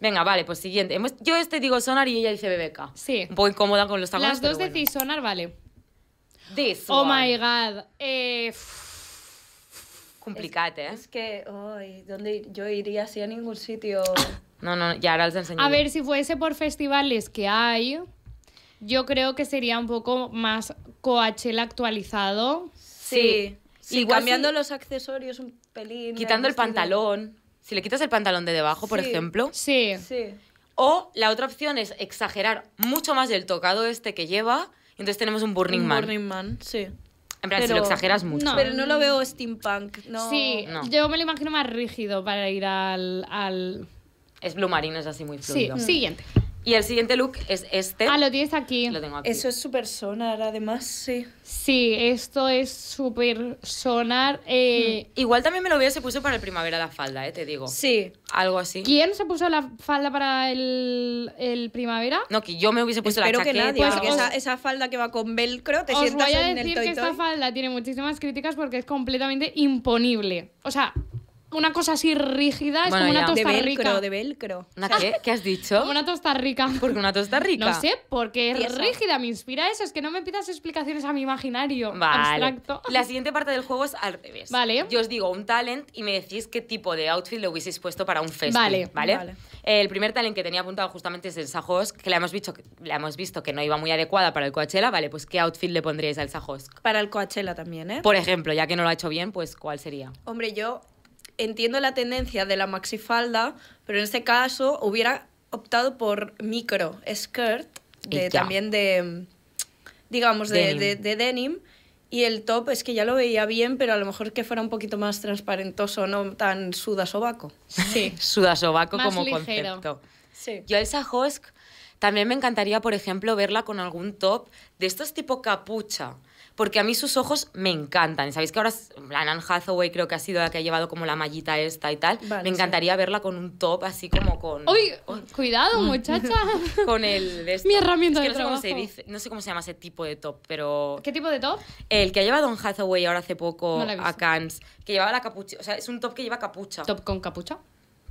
venga, vale, pues siguiente. Yo este digo sonar y ella dice bebeca. Sí. Un poco incómoda con los tamaños. Las dos decís sonar, vale. This Oh my god. Eh, Complicate, ¿eh? Es que, uy, ¿dónde yo iría si a ningún sitio? No, no, ya ahora les enseño. a ver, si fuese por festivales que hay, yo creo que sería un poco más Coachella actualizado. Sí. Sí, cambiando los accesorios un pelín. Quitando el pantalón. Si le quitas el pantalón de debajo, por ejemplo. Sí. sí. O la otra opción es exagerar mucho más del tocado este que lleva. Y entonces tenemos un Burning un Man. Burning Man, sí. En plan, pero, si lo exageras mucho. No. Pero no lo veo steampunk. No. Sí, yo me lo imagino más rígido para ir al... al... Es Blue Marino, es así muy fluido. Sí, siguiente. Y el siguiente look es este. Ah, lo tienes aquí. Eso es súper sonar, además, sí. Sí, esto es súper sonar. Eh, Igual también me lo hubiese puesto para el primavera la falda, eh, te digo. Sí. Algo así. ¿Quién se puso la falda para el, el primavera? No, que yo me hubiese puesto la chaqueta. que nadie, pues esa, falda que va con velcro, te os voy a decir que esta falda tiene muchísimas críticas porque es completamente imponible. O sea, una cosa así rígida, es como una tosta De velcro, rica. de velcro. qué? has dicho? una tosta rica. Porque una tosta rica. No sé, porque es rígida, me inspira eso. Es que no me pidas explicaciones a mi imaginario Vale. abstracto. La siguiente parte del juego es al revés. Vale. Yo os digo un talent y me decís qué tipo de outfit le hubieseis puesto para un festival. Vale, vale. El primer talent que tenía apuntado justamente es el sajos que le hemos, visto, que no iba muy adecuada para el Coachella. Vale, pues ¿qué outfit le pondríais al sajos Para el Coachella también, ¿eh? Por ejemplo, ya que no lo ha hecho bien, pues ¿cuál sería? Hombre, yo entiendo la tendencia de la maxifalda, pero en este caso hubiera optado por micro skirt, también de, digamos, De, denim. Y el top es que ya lo veía bien, pero a lo mejor que fuera un poquito más transparentoso, no tan sudasobaco. Sí. sudasobaco como concepto. Sí. Yo esa Hosk también me encantaría, por ejemplo, verla con algún top de estos tipo capucha porque a mí sus ojos me encantan. Sabéis que ahora la Nan Hathaway creo que ha sido la que ha llevado como la mallita esta y tal. me encantaría verla con un top así como con... ¡Uy! ¡Cuidado, muchacha! con el... Mi herramienta es que no Sé cómo se dice, no sé cómo se llama ese tipo de top, pero... ¿Qué tipo de top? El que ha llevado un Hathaway ahora hace poco a Cannes, que llevaba la capucha. O sea, es un top que lleva capucha. ¿Top con capucha?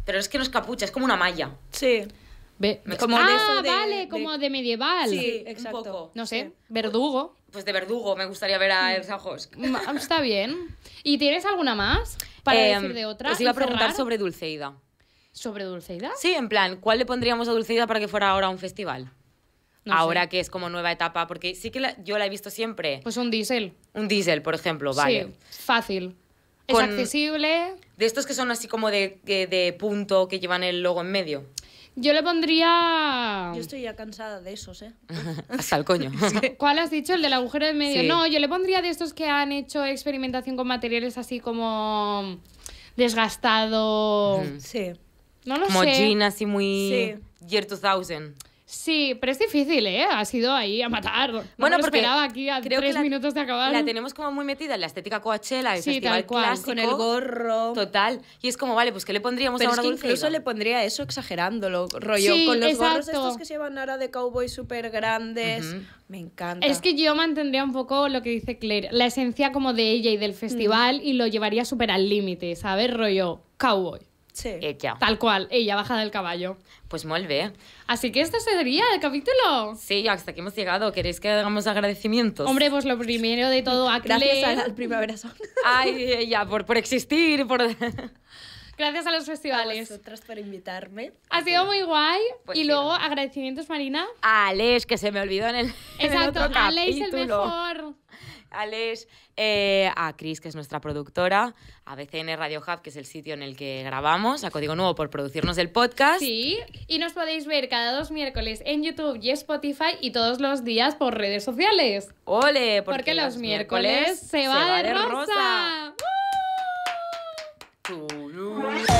Pero es que no es capucha, es como una malla. Sí. ve como ah, de vale, como de medieval. Sí, exacto. No sé, verdugo pues de verdugo me gustaría ver a mm. Elsa Hosk. Está bien. ¿Y tienes alguna más para em, decir de otra? Os iba a preguntar sobre Dulceida. ¿Sobre Dulceida? Sí, en plan, ¿cuál le pondríamos a Dulceida para que fuera ahora un festival? ahora que es como nueva etapa, porque sí que yo la he visto siempre. Pues un Diesel. Un Diesel, por ejemplo, vale. Sí, fácil. es accesible. De estos que son así como de punto que llevan el logo en medio. Yo le pondría. Yo estoy ya cansada de esos, ¿eh? Hasta el coño. ¿Cuál has dicho? El del agujero de medio. No, yo le pondría de estos que han hecho experimentación con materiales así como desgastado. Sí. No lo como sé. Jean así muy. Sí. Year 2000. Sí, pero es difícil, ¿eh? Ha sido ahí a matar. bueno, aquí a la, minutos de acabar. La tenemos como muy metida en la estética Coachella, el sí, con el gorro. Total. Y es como, vale, pues ¿qué le pondríamos a es incluso le pondría eso exagerándolo, rollo con los gorros estos que se llevan ahora de cowboy súper grandes. Me encanta. Es que yo mantendría un poco lo que dice Claire, la esencia como de ella y del festival y lo llevaría súper al límite, ¿sabes? Rollo cowboy Sí. Tal cual, ella baja del caballo. Pues vuelve Así que esto sería el capítulo. Sí, hasta aquí hemos llegado. ¿Queréis que hagamos agradecimientos? Hombre, pues lo primero de todo, a Gracias al primer abrazo Ay, ella, por, por existir, por... Gracias a los festivales. A vosotras por invitarme. Ha sido muy guay. Pues y luego, agradecimientos, Marina. A Alex, que se me olvidó en el Exacto, en otro el mejor. Alex, eh, a Cris, que es nuestra productora, a BCN Radio Hub, que es el sitio en el que grabamos, a Código Nuevo por producirnos el podcast. Sí, y nos podéis ver cada dos miércoles en YouTube y Spotify y todos los días por redes sociales. ¡Ole! Porque, los miércoles, se, va a rosa.